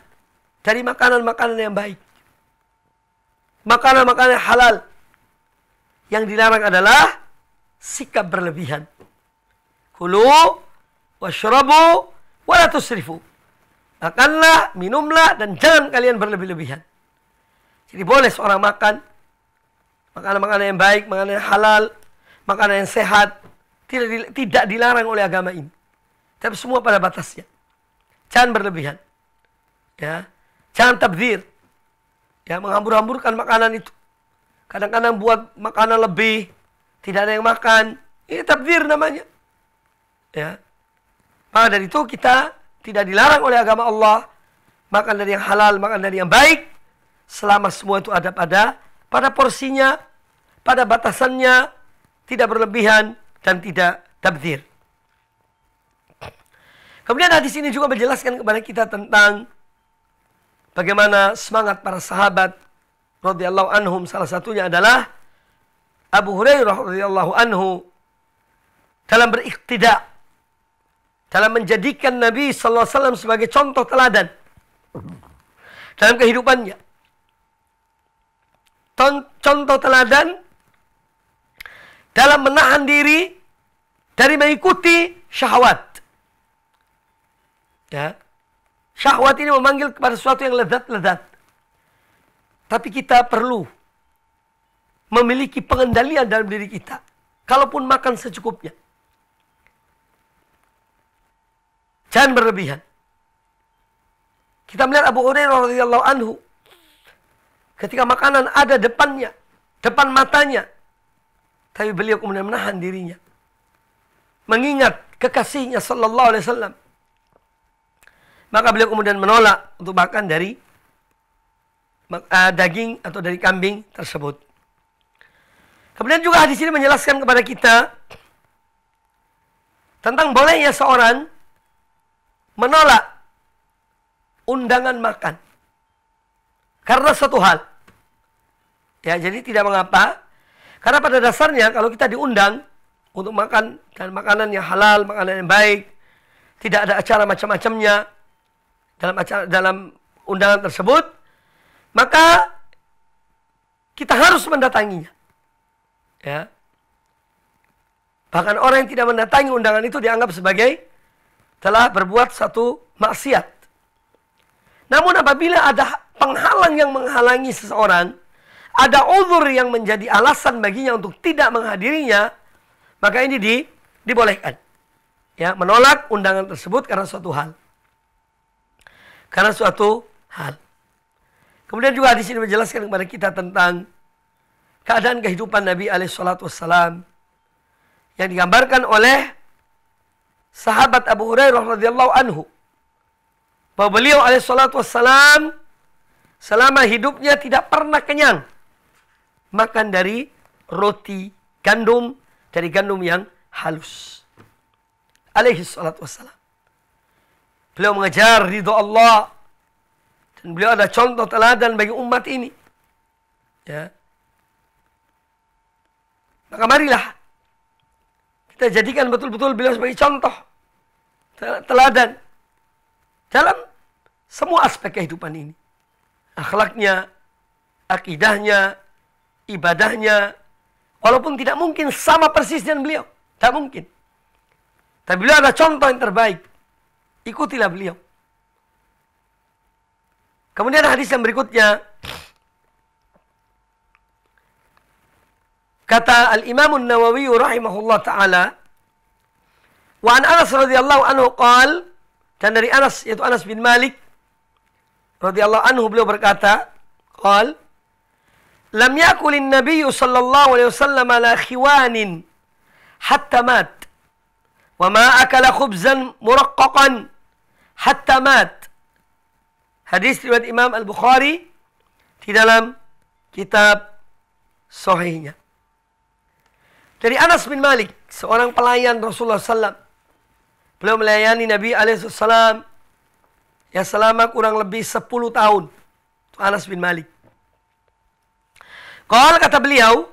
Speaker 1: dari makanan-makanan yang baik. Makanan-makanan yang halal. Yang dilarang adalah sikap berlebihan. Kulu washrabu wala Makanlah, minumlah, dan jangan kalian berlebih-lebihan. Jadi boleh seorang makan makanan-makanan yang baik, makanan yang halal, makanan yang sehat, tidak, tidak dilarang oleh agama ini. Tapi semua pada batasnya. Jangan berlebihan. Ya. Jangan tabdir. Ya, menghambur-hamburkan makanan itu. Kadang-kadang buat makanan lebih, tidak ada yang makan. Ini tabdir namanya. Ya. Maka dari itu kita tidak dilarang oleh agama Allah makan dari yang halal, makan dari yang baik selama semua itu ada pada pada porsinya, pada batasannya, tidak berlebihan, dan tidak tabzir. Kemudian hadis ini juga menjelaskan kepada kita tentang bagaimana semangat para sahabat radhiyallahu anhum salah satunya adalah Abu Hurairah radhiyallahu anhu dalam beriktida dalam menjadikan Nabi sallallahu alaihi wasallam sebagai contoh teladan dalam kehidupannya. Contoh teladan dalam menahan diri dari mengikuti syahwat. Ya. Syahwat ini memanggil kepada sesuatu yang lezat-lezat. Tapi kita perlu memiliki pengendalian dalam diri kita. Kalaupun makan secukupnya. Jangan berlebihan. Kita melihat Abu Hurairah radhiyallahu anhu ketika makanan ada depannya, depan matanya, tapi beliau kemudian menahan dirinya. Mengingat kekasihnya sallallahu alaihi wasallam. Maka beliau kemudian menolak untuk makan dari eh, daging atau dari kambing tersebut. Kemudian juga hadis ini menjelaskan kepada kita tentang bolehnya seorang menolak undangan makan. Karena satu hal. Ya, jadi tidak mengapa karena pada dasarnya kalau kita diundang untuk makan dan makanan yang halal, makanan yang baik, tidak ada acara macam-macamnya dalam acara dalam undangan tersebut, maka kita harus mendatanginya. Ya. Bahkan orang yang tidak mendatangi undangan itu dianggap sebagai telah berbuat satu maksiat. Namun apabila ada penghalang yang menghalangi seseorang ada uzur yang menjadi alasan baginya untuk tidak menghadirinya, maka ini di, dibolehkan. Ya, menolak undangan tersebut karena suatu hal. Karena suatu hal. Kemudian juga di sini menjelaskan kepada kita tentang keadaan kehidupan Nabi alaihi salatu yang digambarkan oleh sahabat Abu Hurairah radhiyallahu anhu bahwa beliau alaihi salatu selama hidupnya tidak pernah kenyang makan dari roti gandum dari gandum yang halus. Alaihi salatu wassalam. Beliau mengejar ridho Allah dan beliau ada contoh teladan bagi umat ini. Ya. Maka marilah kita jadikan betul-betul beliau sebagai contoh teladan dalam semua aspek kehidupan ini. Akhlaknya, akidahnya, ibadahnya, walaupun tidak mungkin sama persis dengan beliau, tidak mungkin. Tapi beliau adalah contoh yang terbaik. Ikutilah beliau. Kemudian hadis yang berikutnya kata Al Imam Nawawi rahimahullah taala wa an Anas radhiyallahu anhu qal dan dari Anas yaitu Anas bin Malik radhiyallahu anhu beliau berkata qal Lam yakulin nabiyyu sallallahu alaihi wasallam ala khiwanin hatta mat. Wa ma akala khubzan muraqqaqan hatta mat. Hadis riwayat Imam Al-Bukhari di dalam kitab sahihnya. Dari Anas bin Malik, seorang pelayan Rasulullah sallam Beliau melayani Nabi alaihi wasallam ya selama kurang lebih 10 tahun. Anas bin Malik. Qal kata beliau,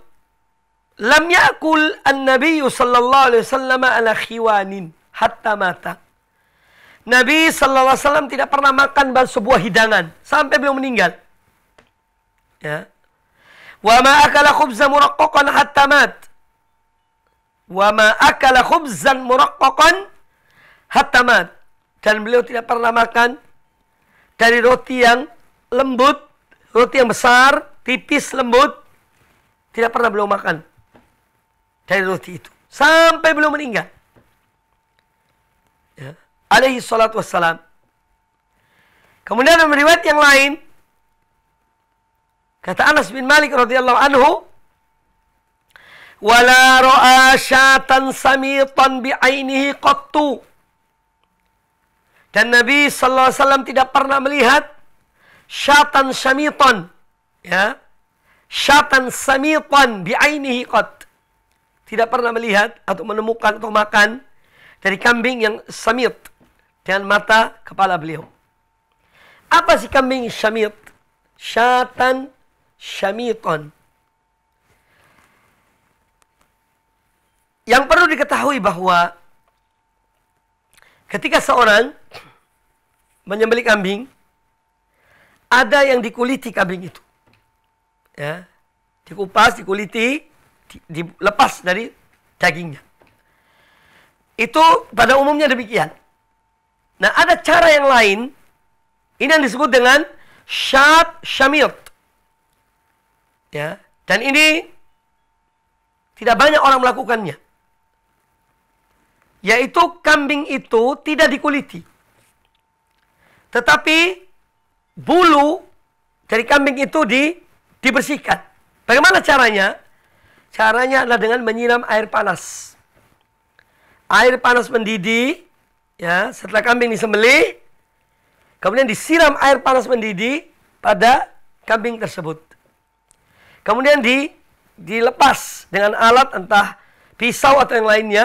Speaker 1: lam yakul an nabi sallallahu alaihi wasallam ala khiwanin hatta mata. Nabi sallallahu alaihi wasallam tidak pernah makan sebuah hidangan sampai beliau meninggal. Ya. Wa ma akala khubzan muraqqaqan hatta mat. Wa ma akala khubzan muraqqaqan hatta mat. Dan beliau tidak pernah makan dari roti yang lembut, roti yang besar, tipis, lembut tidak pernah beliau makan dari roti itu. Sampai beliau meninggal. Ya. Alaihi salatu wassalam. Kemudian ada riwayat yang lain. Kata Anas bin Malik radhiyallahu anhu. Wala ra'a syatan samitan bi'ainihi qattu. Dan Nabi sallallahu alaihi wasallam tidak pernah melihat syatan samitan. Ya syatan samitan bi'ainihi qat. Tidak pernah melihat atau menemukan atau makan dari kambing yang samit dengan mata kepala beliau. Apa sih kambing syamit? Syatan syamiton. Yang perlu diketahui bahwa ketika seorang menyembelih kambing, ada yang dikuliti kambing itu ya, dikupas, dikuliti, dilepas dari dagingnya. Itu pada umumnya demikian. Nah, ada cara yang lain. Ini yang disebut dengan syat syamirt. Ya, dan ini tidak banyak orang melakukannya. Yaitu kambing itu tidak dikuliti. Tetapi bulu dari kambing itu di dibersihkan. Bagaimana caranya? Caranya adalah dengan menyiram air panas. Air panas mendidih, ya, setelah kambing disembelih, kemudian disiram air panas mendidih pada kambing tersebut. Kemudian di dilepas dengan alat entah pisau atau yang lainnya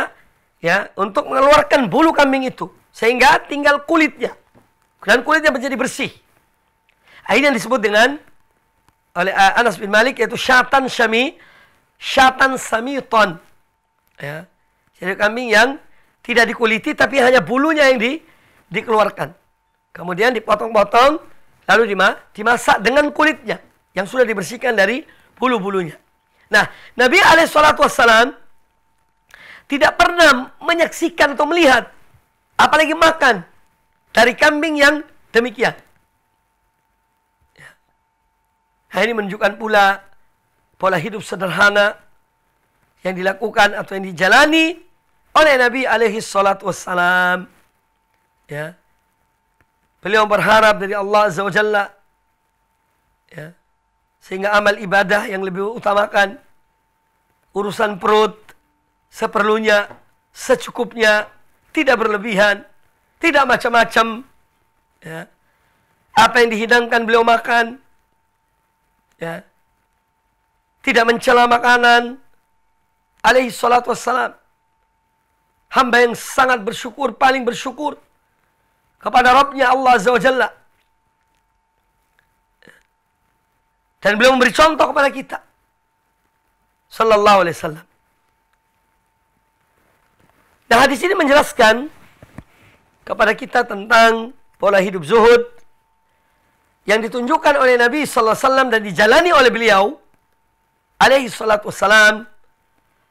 Speaker 1: ya untuk mengeluarkan bulu kambing itu sehingga tinggal kulitnya dan kulitnya menjadi bersih. Ini yang disebut dengan oleh eh, Anas bin Malik yaitu syatan syami, syatan samiton. Ya. Jadi kambing yang tidak dikuliti tapi hanya bulunya yang di, dikeluarkan. Kemudian dipotong-potong lalu dimasak dengan kulitnya yang sudah dibersihkan dari bulu-bulunya. Nah, Nabi alaihissalam tidak pernah menyaksikan atau melihat apalagi makan dari kambing yang demikian. Hal ini menunjukkan pula pola hidup sederhana yang dilakukan atau yang dijalani oleh Nabi alaihi salatu wassalam. Ya. Beliau berharap dari Allah Azza wa Jalla ya. Sehingga amal ibadah yang lebih utamakan urusan perut seperlunya, secukupnya, tidak berlebihan, tidak macam-macam. Ya. Apa yang dihidangkan beliau makan, ya. Tidak mencela makanan. Alaihi salatu wassalam. Hamba yang sangat bersyukur, paling bersyukur kepada Rabbnya Allah Azza wa Jalla. Dan beliau memberi contoh kepada kita. Sallallahu alaihi wasallam. Nah hadis ini menjelaskan kepada kita tentang pola hidup zuhud yang ditunjukkan oleh Nabi sallallahu alaihi wasallam dan dijalani oleh beliau alaihi salatu wassalam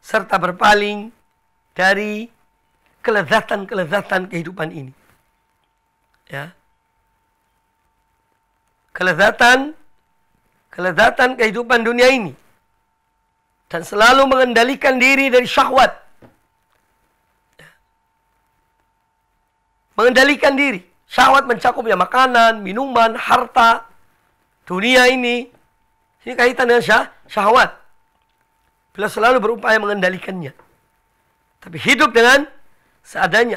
Speaker 1: serta berpaling dari kelezatan-kelezatan kehidupan ini. Ya. Kelezatan kelezatan kehidupan dunia ini dan selalu mengendalikan diri dari syahwat. Ya. Mengendalikan diri Syahwat mencakupnya makanan, minuman, harta, dunia ini. Ini kaitan dengan syah, syahwat. Bila selalu berupaya mengendalikannya. Tapi hidup dengan seadanya.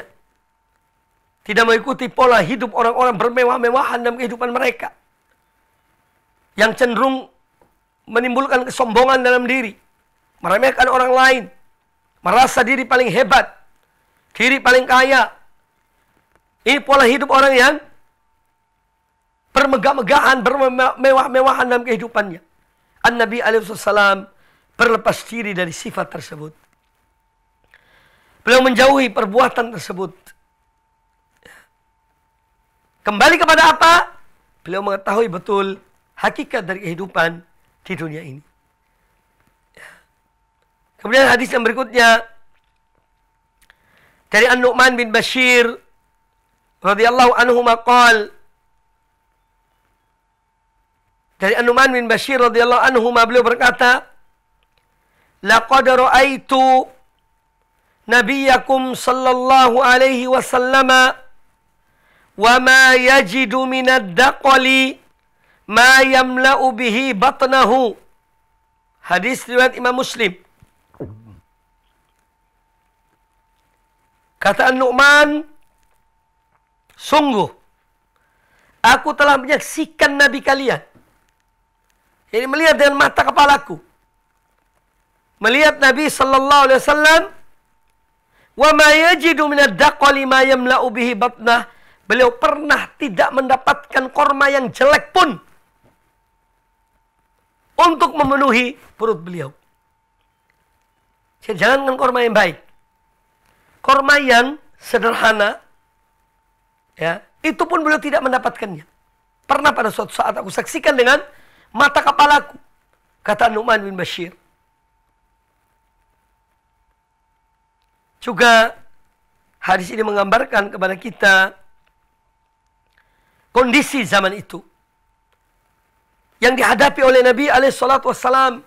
Speaker 1: Tidak mengikuti pola hidup orang-orang bermewah-mewahan dalam kehidupan mereka. Yang cenderung menimbulkan kesombongan dalam diri. Meremehkan orang lain. Merasa diri paling hebat. Diri paling kaya ini pola hidup orang yang bermegah-megahan, bermewah-mewahan dalam kehidupannya. An-Nabi alaihissalam berlepas diri dari sifat tersebut. Beliau menjauhi perbuatan tersebut. Kembali kepada apa? Beliau mengetahui betul hakikat dari kehidupan di dunia ini. Kemudian hadis yang berikutnya dari An-Nu'man bin Bashir رضي الله عنهما قال dari Anuman bin Bashir radhiyallahu anhu beliau berkata laqad raaitu nabiyakum sallallahu alaihi wasallama wama yajidu min ad-daqali ma yamla'u bihi batnahu hadis riwayat Imam Muslim kata An-Nu'man Sungguh, aku telah menyaksikan Nabi kalian. ini melihat dengan mata kepalaku. Melihat Nabi Sallallahu Alaihi Wasallam. Wa ma yajidu minad daqali ma yamla'u bihi batnah. Beliau pernah tidak mendapatkan korma yang jelek pun. Untuk memenuhi perut beliau. Jadi jangan dengan korma yang baik. Korma yang sederhana Ya, itu pun beliau tidak mendapatkannya. Pernah pada suatu saat aku saksikan dengan mata kepalaku. Kata Numan bin Bashir. Juga hadis ini menggambarkan kepada kita kondisi zaman itu yang dihadapi oleh Nabi salatu wassalam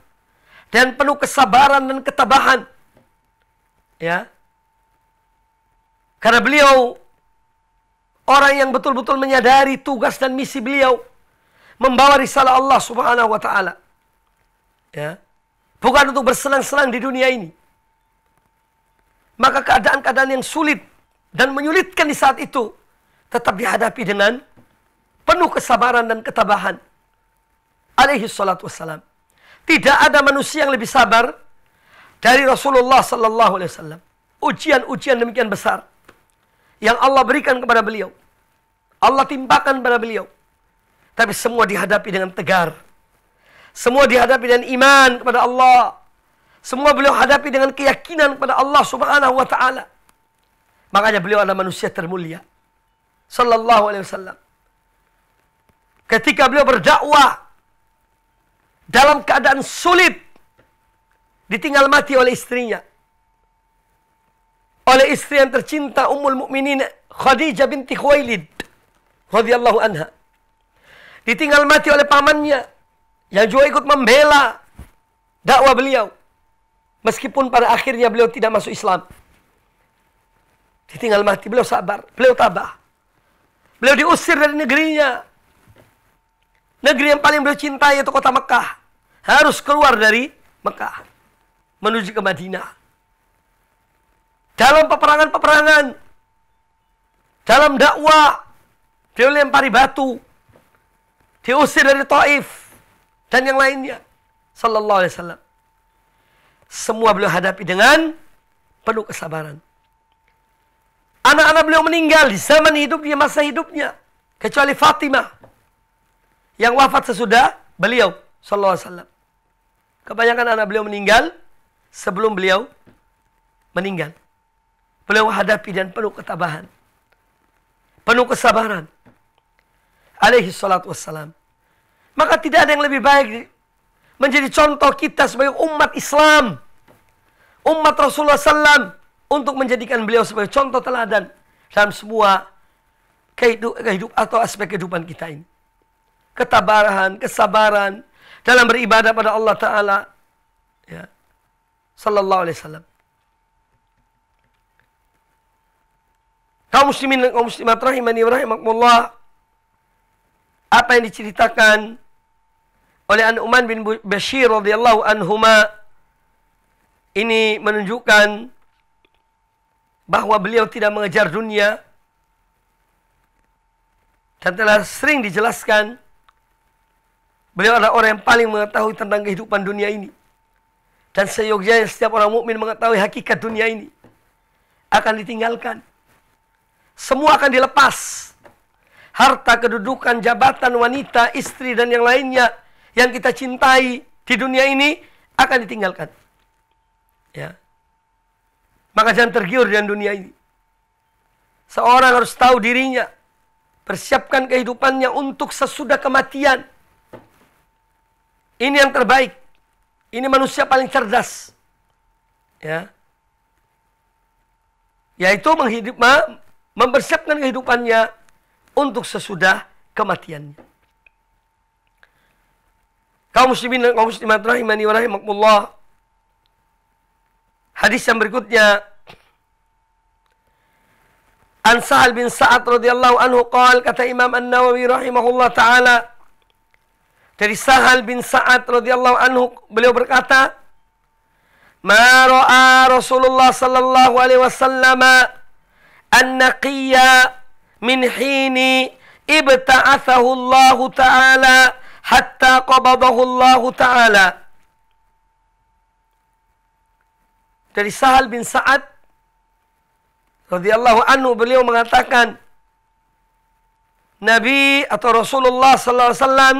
Speaker 1: dan penuh kesabaran dan ketabahan ya karena beliau Orang yang betul-betul menyadari tugas dan misi beliau membawa risalah Allah Subhanahu wa taala. Ya. Bukan untuk bersenang-senang di dunia ini. Maka keadaan-keadaan yang sulit dan menyulitkan di saat itu tetap dihadapi dengan penuh kesabaran dan ketabahan. Alaihi salatu wassalam. Tidak ada manusia yang lebih sabar dari Rasulullah sallallahu alaihi wasallam. Ujian-ujian demikian besar yang Allah berikan kepada beliau. Allah timpakan kepada beliau. Tapi semua dihadapi dengan tegar. Semua dihadapi dengan iman kepada Allah. Semua beliau hadapi dengan keyakinan kepada Allah Subhanahu wa taala. Makanya beliau adalah manusia termulia. Sallallahu alaihi wasallam. Ketika beliau berdakwah dalam keadaan sulit ditinggal mati oleh istrinya oleh istri yang tercinta Ummul Mukminin Khadijah binti Khuwailid radhiyallahu anha. Ditinggal mati oleh pamannya yang juga ikut membela dakwah beliau. Meskipun pada akhirnya beliau tidak masuk Islam. Ditinggal mati, beliau sabar, beliau tabah. Beliau diusir dari negerinya. Negeri yang paling beliau cintai yaitu kota Mekah. Harus keluar dari Mekah. Menuju ke Madinah. Dalam peperangan-peperangan. Dalam dakwah. Dia lempari batu. Diusir dari Taif. Dan yang lainnya. Sallallahu alaihi wasallam. Semua beliau hadapi dengan penuh kesabaran. Anak-anak beliau meninggal di zaman hidupnya, masa hidupnya. Kecuali Fatimah. Yang wafat sesudah beliau. Sallallahu alaihi wasallam. Kebanyakan anak beliau meninggal sebelum beliau meninggal beliau hadapi dan penuh ketabahan. Penuh kesabaran. Alaihi salatu wassalam. Maka tidak ada yang lebih baik menjadi contoh kita sebagai umat Islam. Umat Rasulullah SAW untuk menjadikan beliau sebagai contoh teladan dalam semua kehidupan atau aspek kehidupan kita ini. Ketabaran, kesabaran dalam beribadah pada Allah Ta'ala. Ya. Sallallahu alaihi wasallam. Kaum muslimin dan kaum muslimat rahimani wa rahimakumullah. Apa yang diceritakan oleh An Uman bin Bashir radhiyallahu anhuma ini menunjukkan bahwa beliau tidak mengejar dunia dan telah sering dijelaskan beliau adalah orang yang paling mengetahui tentang kehidupan dunia ini dan seyogyanya setiap orang mukmin mengetahui hakikat dunia ini akan ditinggalkan semua akan dilepas. Harta, kedudukan, jabatan, wanita, istri, dan yang lainnya yang kita cintai di dunia ini akan ditinggalkan. Ya. Maka jangan tergiur dengan dunia ini. Seorang harus tahu dirinya. Persiapkan kehidupannya untuk sesudah kematian. Ini yang terbaik. Ini manusia paling cerdas. Ya. Yaitu menghidup, mempersiapkan kehidupannya untuk sesudah kematiannya. Kaum muslimin dan kaum muslimat rahimani wa rahimakumullah. Hadis yang berikutnya An Sa'al bin Sa'ad radhiyallahu anhu qal kata Imam An-Nawawi rahimahullah taala dari Sa'al bin Sa'ad radhiyallahu anhu beliau berkata Ma ra'a Rasulullah sallallahu alaihi wasallam an-naqiyya min hini ibta'athahu Allah Ta'ala hatta qabadahu Allah Ta'ala. Dari Sahal bin Sa'ad radhiyallahu anhu beliau mengatakan Nabi atau Rasulullah sallallahu alaihi wasallam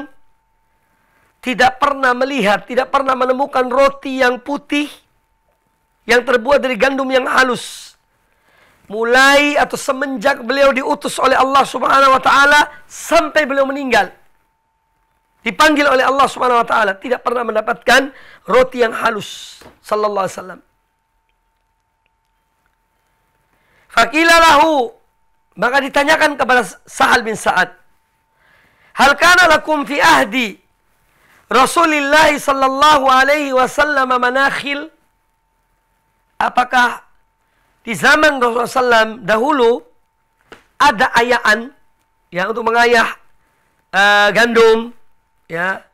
Speaker 1: tidak pernah melihat, tidak pernah menemukan roti yang putih yang terbuat dari gandum yang halus mulai atau semenjak beliau diutus oleh Allah Subhanahu wa taala sampai beliau meninggal. Dipanggil oleh Allah Subhanahu wa taala tidak pernah mendapatkan roti yang halus sallallahu alaihi wasallam. lahu maka ditanyakan kepada Sahal bin Sa'ad. Hal kana lakum fi ahdi Rasulullah sallallahu alaihi wasallam manakhil? Apakah di zaman Rasulullah SAW dahulu ada ayaan ya untuk mengayah uh, gandum ya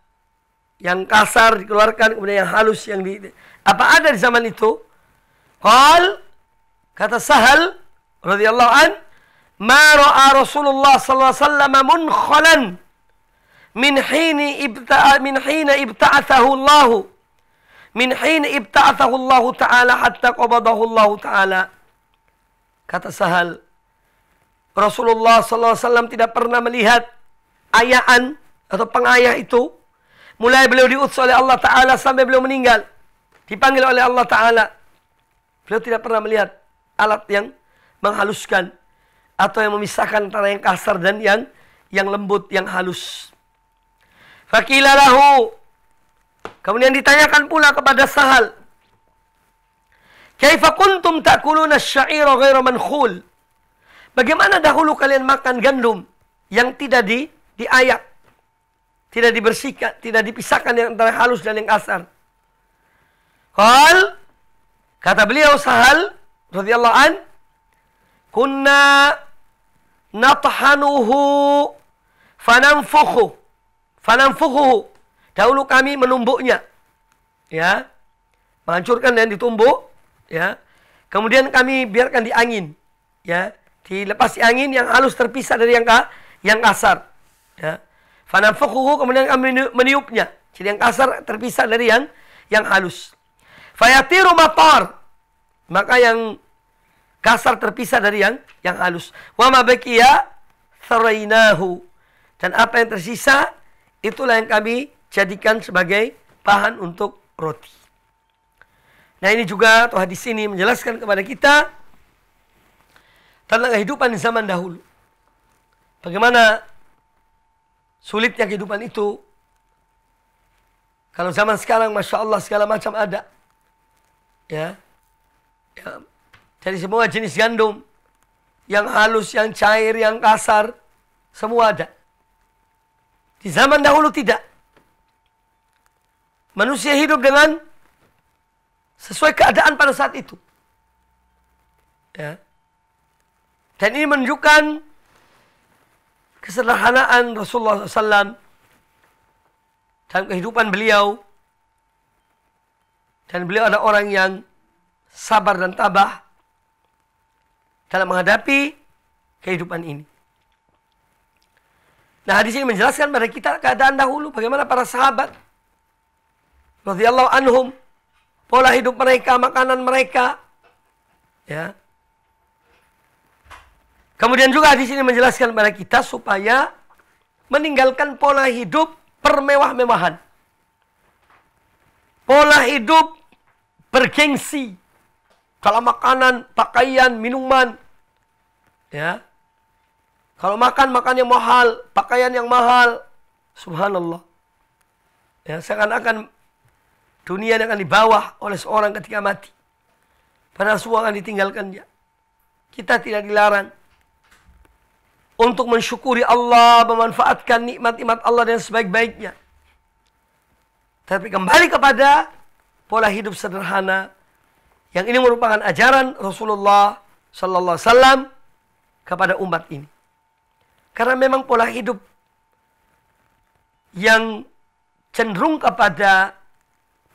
Speaker 1: yang kasar dikeluarkan kemudian yang halus yang di apa ada di zaman itu Hal kata Sahal radhiyallahu an ma ra'a Rasulullah sallallahu alaihi wasallam munkhalan min hini ibta min hina ibta'athahu Allah min hina ibta'athahu Allah taala hatta qabadahu Allah taala Kata Sahal, Rasulullah SAW tidak pernah melihat ayahan atau pengayah itu. Mulai beliau diutus oleh Allah Ta'ala sampai beliau meninggal. Dipanggil oleh Allah Ta'ala. Beliau tidak pernah melihat alat yang menghaluskan. Atau yang memisahkan antara yang kasar dan yang yang lembut, yang halus. Fakilalahu. Kemudian ditanyakan pula kepada Sahal. Kaifa kuntum ta'kuluna syaira ghaira mankhul? Bagaimana dahulu kalian makan gandum yang tidak di diayak, tidak dibersihkan, tidak dipisahkan yang antara halus dan yang kasar? Qal kata beliau Sahal radhiyallahu an kunna nathanuhu fananfukhu fananfukhu dahulu kami menumbuknya ya menghancurkan dan ditumbuk ya. Kemudian kami biarkan di angin, ya. Dilepas di angin yang halus terpisah dari yang yang kasar, ya. Fanafukuhu kemudian kami meniupnya. Jadi yang kasar terpisah dari yang yang halus. Fayatiru Maka yang kasar terpisah dari yang yang halus. Wa ma baqiya Dan apa yang tersisa itulah yang kami jadikan sebagai bahan untuk roti. Nah ini juga Tuhan di sini menjelaskan kepada kita tentang kehidupan di zaman dahulu. Bagaimana sulitnya kehidupan itu. Kalau zaman sekarang, masya Allah segala macam ada. Ya, ya. dari semua jenis gandum, yang halus, yang cair, yang kasar, semua ada. Di zaman dahulu tidak. Manusia hidup dengan sesuai keadaan pada saat itu. Ya. Dan ini menunjukkan kesederhanaan Rasulullah SAW dalam kehidupan beliau. Dan beliau adalah orang yang sabar dan tabah dalam menghadapi kehidupan ini. Nah hadis ini menjelaskan pada kita keadaan dahulu bagaimana para sahabat radhiyallahu anhum pola hidup mereka, makanan mereka. Ya. Kemudian juga di sini menjelaskan kepada kita supaya meninggalkan pola hidup permewah-mewahan. Pola hidup bergengsi. Kalau makanan, pakaian, minuman. Ya. Kalau makan, makan yang mahal, pakaian yang mahal. Subhanallah. Ya, seakan-akan Dunia yang akan dibawa oleh seorang ketika mati. Padahal semua akan dia. Kita tidak dilarang untuk mensyukuri Allah, memanfaatkan nikmat-nikmat Allah dan sebaik-baiknya. Tapi kembali kepada pola hidup sederhana yang ini merupakan ajaran Rasulullah sallallahu alaihi wasallam kepada umat ini. Karena memang pola hidup yang cenderung kepada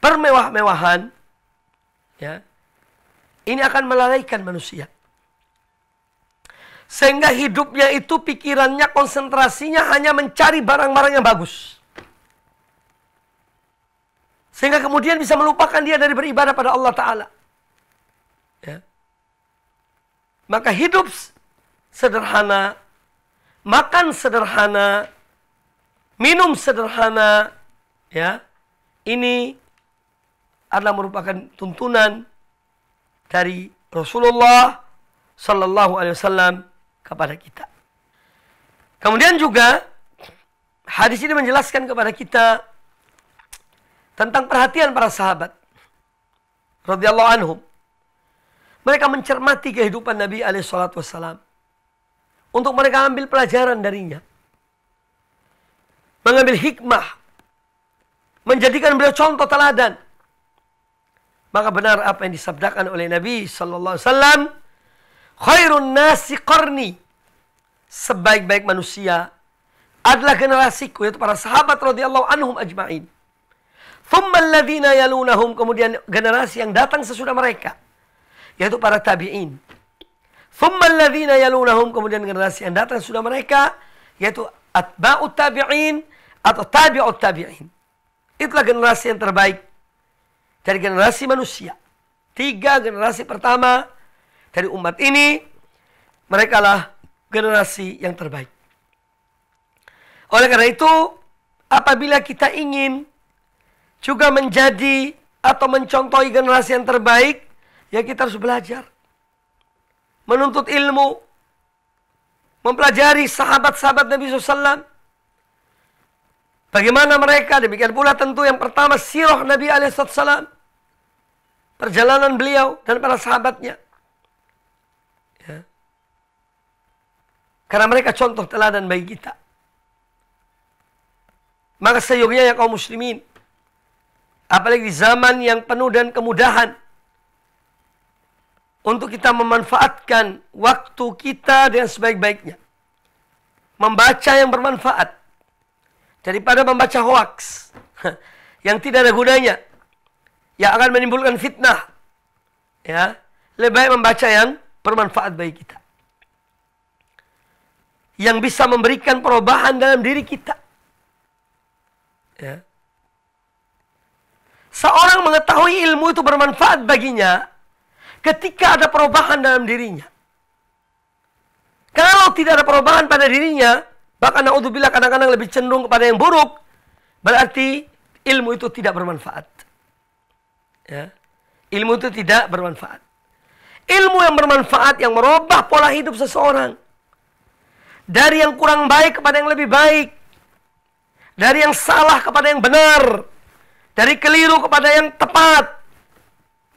Speaker 1: permewah-mewahan ya ini akan melalaikan manusia sehingga hidupnya itu pikirannya konsentrasinya hanya mencari barang-barang yang bagus sehingga kemudian bisa melupakan dia dari beribadah pada Allah Taala ya. maka hidup sederhana makan sederhana minum sederhana ya ini adalah merupakan tuntunan dari Rasulullah Sallallahu Alaihi Wasallam kepada kita. Kemudian juga hadis ini menjelaskan kepada kita tentang perhatian para sahabat radhiyallahu anhum. Mereka mencermati kehidupan Nabi alaihi salatu wasallam untuk mereka ambil pelajaran darinya. Mengambil hikmah menjadikan beliau contoh teladan maka benar apa yang disabdakan oleh Nabi sallallahu Sallam. khairun nasi korni. Sebaik-baik manusia adalah generasiku yaitu para sahabat radhiyallahu anhum ajmain. Thumma alladhina yalunahum kemudian generasi yang datang sesudah mereka yaitu para tabi'in. Thumma alladhina yalunahum kemudian generasi yang datang sesudah mereka yaitu atba'ut tabi'in atau tabi'ut tabi'in. Itulah generasi yang terbaik dari generasi manusia. Tiga generasi pertama dari umat ini, mereka lah generasi yang terbaik. Oleh karena itu, apabila kita ingin juga menjadi atau mencontohi generasi yang terbaik, ya kita harus belajar. Menuntut ilmu, mempelajari sahabat-sahabat Nabi SAW. Bagaimana mereka, demikian pula tentu yang pertama sirah Nabi SAW perjalanan beliau dan para sahabatnya. Ya. Karena mereka contoh teladan bagi kita. Maka seyogyanya ya kaum muslimin. Apalagi di zaman yang penuh dan kemudahan. Untuk kita memanfaatkan waktu kita dengan sebaik-baiknya. Membaca yang bermanfaat. Daripada membaca hoaks. Yang tidak ada gunanya yang akan menimbulkan fitnah. Ya, lebih baik membaca yang bermanfaat bagi kita. Yang bisa memberikan perubahan dalam diri kita. Ya. Seorang mengetahui ilmu itu bermanfaat baginya ketika ada perubahan dalam dirinya. Kalau tidak ada perubahan pada dirinya, bahkan naudzubillah kadang-kadang lebih cenderung kepada yang buruk, berarti ilmu itu tidak bermanfaat. Ya. Ilmu itu tidak bermanfaat. Ilmu yang bermanfaat yang merubah pola hidup seseorang. Dari yang kurang baik kepada yang lebih baik. Dari yang salah kepada yang benar. Dari keliru kepada yang tepat.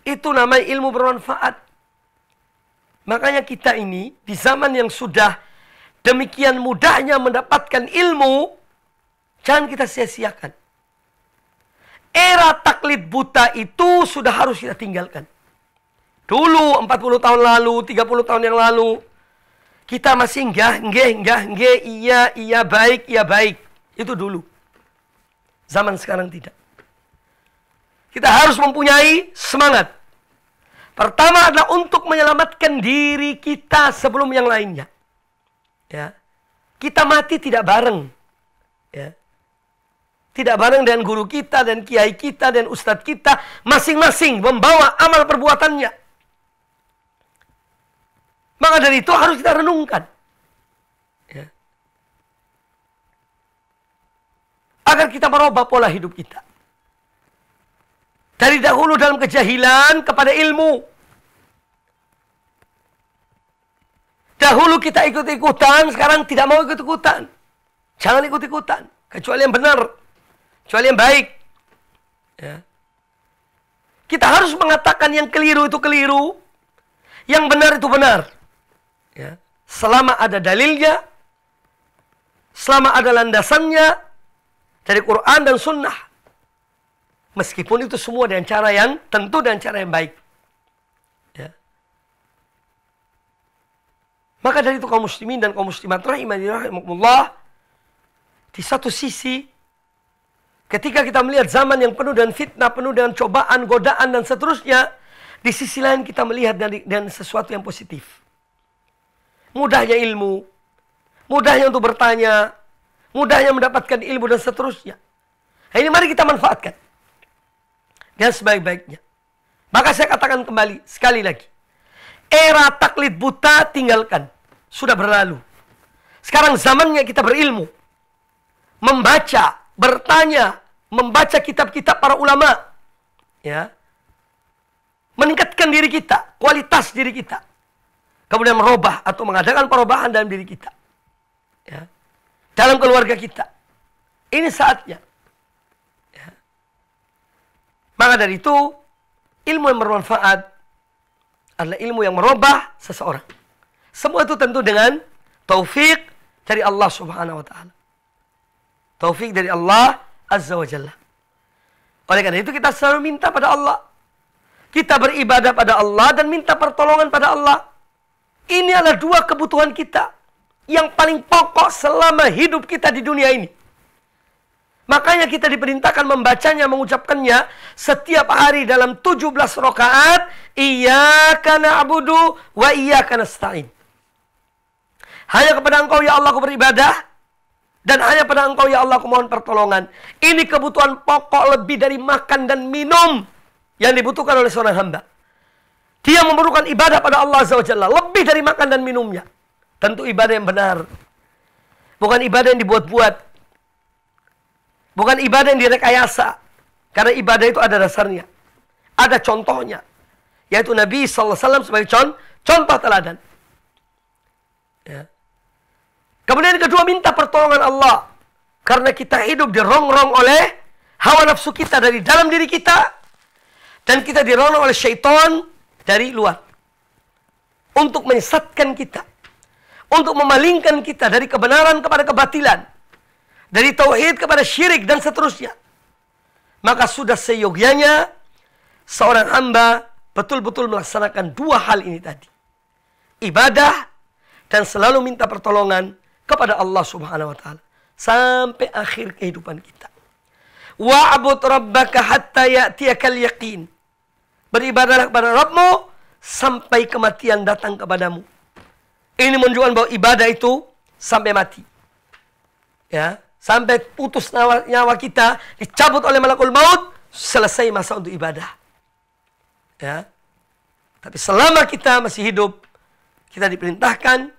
Speaker 1: Itu namanya ilmu bermanfaat. Makanya kita ini di zaman yang sudah demikian mudahnya mendapatkan ilmu, jangan kita sia-siakan era taklid buta itu sudah harus kita tinggalkan. Dulu 40 tahun lalu, 30 tahun yang lalu, kita masih enggak, enggak, enggak, enggak, iya, iya, baik, iya, baik. Itu dulu. Zaman sekarang tidak. Kita harus mempunyai semangat. Pertama adalah untuk menyelamatkan diri kita sebelum yang lainnya. Ya. Kita mati tidak bareng. Tidak bareng dengan guru kita dan kiai kita dan ustadz kita. Masing-masing membawa amal perbuatannya. Maka dari itu harus kita renungkan. Ya. Agar kita merubah pola hidup kita. Dari dahulu dalam kejahilan kepada ilmu. Dahulu kita ikut-ikutan, sekarang tidak mau ikut-ikutan. Jangan ikut-ikutan, kecuali yang benar kecuali yang baik. Ya. Kita harus mengatakan yang keliru itu keliru, yang benar itu benar. Ya. Selama ada dalilnya, selama ada landasannya dari Quran dan Sunnah. Meskipun itu semua dengan cara yang tentu dan cara yang baik. Ya. Maka dari itu kaum muslimin dan kaum muslimat rahimahullah di satu sisi Ketika kita melihat zaman yang penuh dengan fitnah, penuh dengan cobaan, godaan, dan seterusnya, di sisi lain kita melihat dari, dan sesuatu yang positif. Mudahnya ilmu, mudahnya untuk bertanya, mudahnya mendapatkan ilmu, dan seterusnya. Nah, ini mari kita manfaatkan. Dan sebaik-baiknya. Maka saya katakan kembali, sekali lagi. Era taklid buta tinggalkan. Sudah berlalu. Sekarang zamannya kita berilmu. Membaca, bertanya, membaca kitab-kitab para ulama, ya, meningkatkan diri kita, kualitas diri kita, kemudian merubah atau mengadakan perubahan dalam diri kita, ya, dalam keluarga kita. Ini saatnya. Ya. Maka dari itu, ilmu yang bermanfaat adalah ilmu yang merubah seseorang. Semua itu tentu dengan taufik dari Allah Subhanahu wa taala. Taufik dari Allah Azza wa Jalla. Oleh karena itu kita selalu minta pada Allah. Kita beribadah pada Allah dan minta pertolongan pada Allah. Ini adalah dua kebutuhan kita yang paling pokok selama hidup kita di dunia ini. Makanya kita diperintahkan membacanya, mengucapkannya setiap hari dalam 17 rakaat. Iyyaka na'budu wa iyyaka nasta'in. Hanya kepada Engkau ya Allah aku beribadah dan hanya pada engkau ya Allah aku pertolongan. Ini kebutuhan pokok lebih dari makan dan minum yang dibutuhkan oleh seorang hamba. Dia memerlukan ibadah pada Allah Azza Lebih dari makan dan minumnya. Tentu ibadah yang benar. Bukan ibadah yang dibuat-buat. Bukan ibadah yang direkayasa. Karena ibadah itu ada dasarnya. Ada contohnya. Yaitu Nabi SAW sebagai contoh teladan. Kemudian yang kedua minta pertolongan Allah. Karena kita hidup dirongrong oleh hawa nafsu kita dari dalam diri kita. Dan kita dirongrong oleh syaitan dari luar. Untuk menyesatkan kita. Untuk memalingkan kita dari kebenaran kepada kebatilan. Dari tauhid kepada syirik dan seterusnya. Maka sudah seyogyanya seorang hamba betul-betul melaksanakan dua hal ini tadi. Ibadah dan selalu minta pertolongan kepada Allah Subhanahu wa taala sampai akhir kehidupan kita. Wa'bud rabbaka hatta ya'tiyakal yaqin. Beribadahlah kepada Rabbmu sampai kematian datang kepadamu. Ini menunjukkan bahwa ibadah itu sampai mati. Ya, sampai putus nyawa, nyawa kita dicabut oleh malakul maut, selesai masa untuk ibadah. Ya. Tapi selama kita masih hidup, kita diperintahkan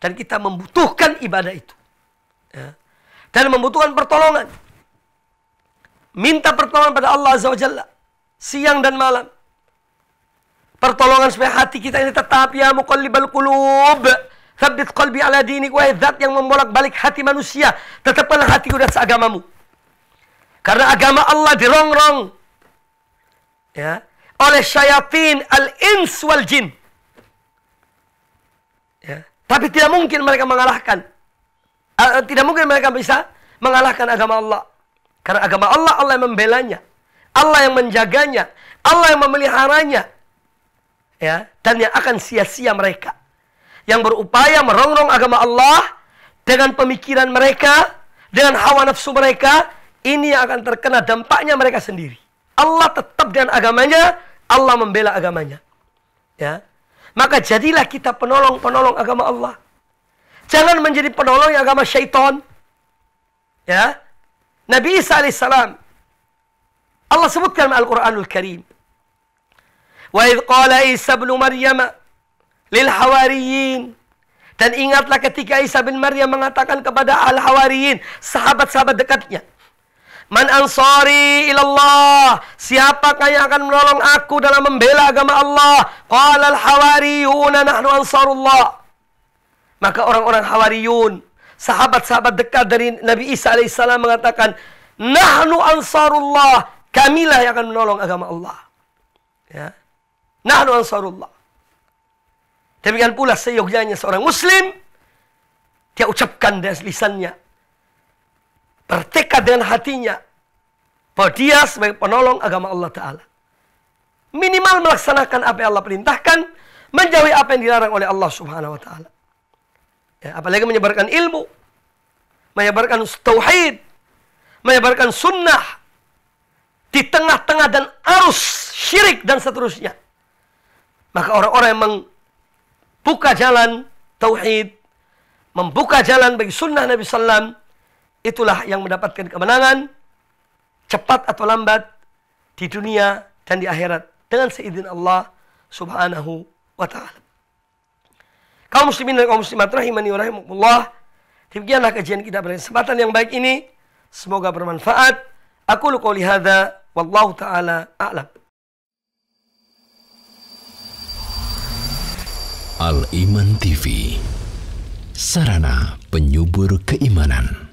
Speaker 1: dan kita membutuhkan ibadah itu. Ya. Dan membutuhkan pertolongan. Minta pertolongan pada Allah Azza wa Siang dan malam. Pertolongan supaya hati kita ini tetap ya muqallibal qulub. Thabit qalbi ala dinik wahai zat yang membolak-balik hati manusia. tetaplah hati dan seagamamu.
Speaker 2: Karena agama Allah dirongrong. Ya.
Speaker 1: Oleh syayatin al-ins wal jin. Tapi tidak mungkin mereka mengalahkan. Uh, tidak mungkin mereka bisa mengalahkan agama Allah. Karena agama Allah, Allah yang membelanya. Allah yang menjaganya. Allah yang memeliharanya. Ya, dan yang akan sia-sia mereka. Yang berupaya merongrong agama Allah dengan pemikiran mereka, dengan hawa nafsu mereka, ini yang akan terkena dampaknya mereka sendiri. Allah tetap dengan agamanya, Allah membela agamanya. Ya. Maka jadilah kita penolong-penolong agama Allah. Jangan menjadi penolong agama syaitan. Ya. Nabi Isa alaihissalam. Allah sebutkan dalam Al-Quranul Karim. qala Isa bin Maryam lil hawariyin. Dan ingatlah ketika Isa bin Maryam mengatakan kepada Al-Hawariyin, sahabat-sahabat dekatnya. Man ansari ilallah. Siapakah yang akan menolong aku dalam membela agama Allah? Qala al-hawariyuna nahnu ansarullah. Maka orang-orang hawariyun, sahabat-sahabat dekat dari Nabi Isa alaihissalam mengatakan, Nahnu ansarullah. Kamilah yang akan menolong agama Allah. Ya. Nahnu ansarullah. Demikian pula seyogyanya seorang muslim, dia ucapkan dari lisannya, bertekad dengan hatinya bahwa dia sebagai penolong agama Allah Ta'ala. Minimal melaksanakan apa yang Allah perintahkan, menjauhi apa yang dilarang oleh Allah Subhanahu Wa Ta'ala. Ya, apalagi menyebarkan ilmu, menyebarkan tauhid, menyebarkan sunnah, di tengah-tengah dan arus syirik dan seterusnya. Maka orang-orang yang membuka jalan tauhid, membuka jalan bagi sunnah Nabi Sallam, itulah yang mendapatkan kemenangan cepat atau lambat di dunia dan di akhirat dengan seizin Allah Subhanahu wa taala. Kaum muslimin dan kaum muslimat rahimani wa rahimakumullah, demikianlah kajian kita pada kesempatan yang baik ini. Semoga bermanfaat. Aku lu qouli hadza wallahu taala a'lam. Al Iman TV Sarana penyubur
Speaker 2: keimanan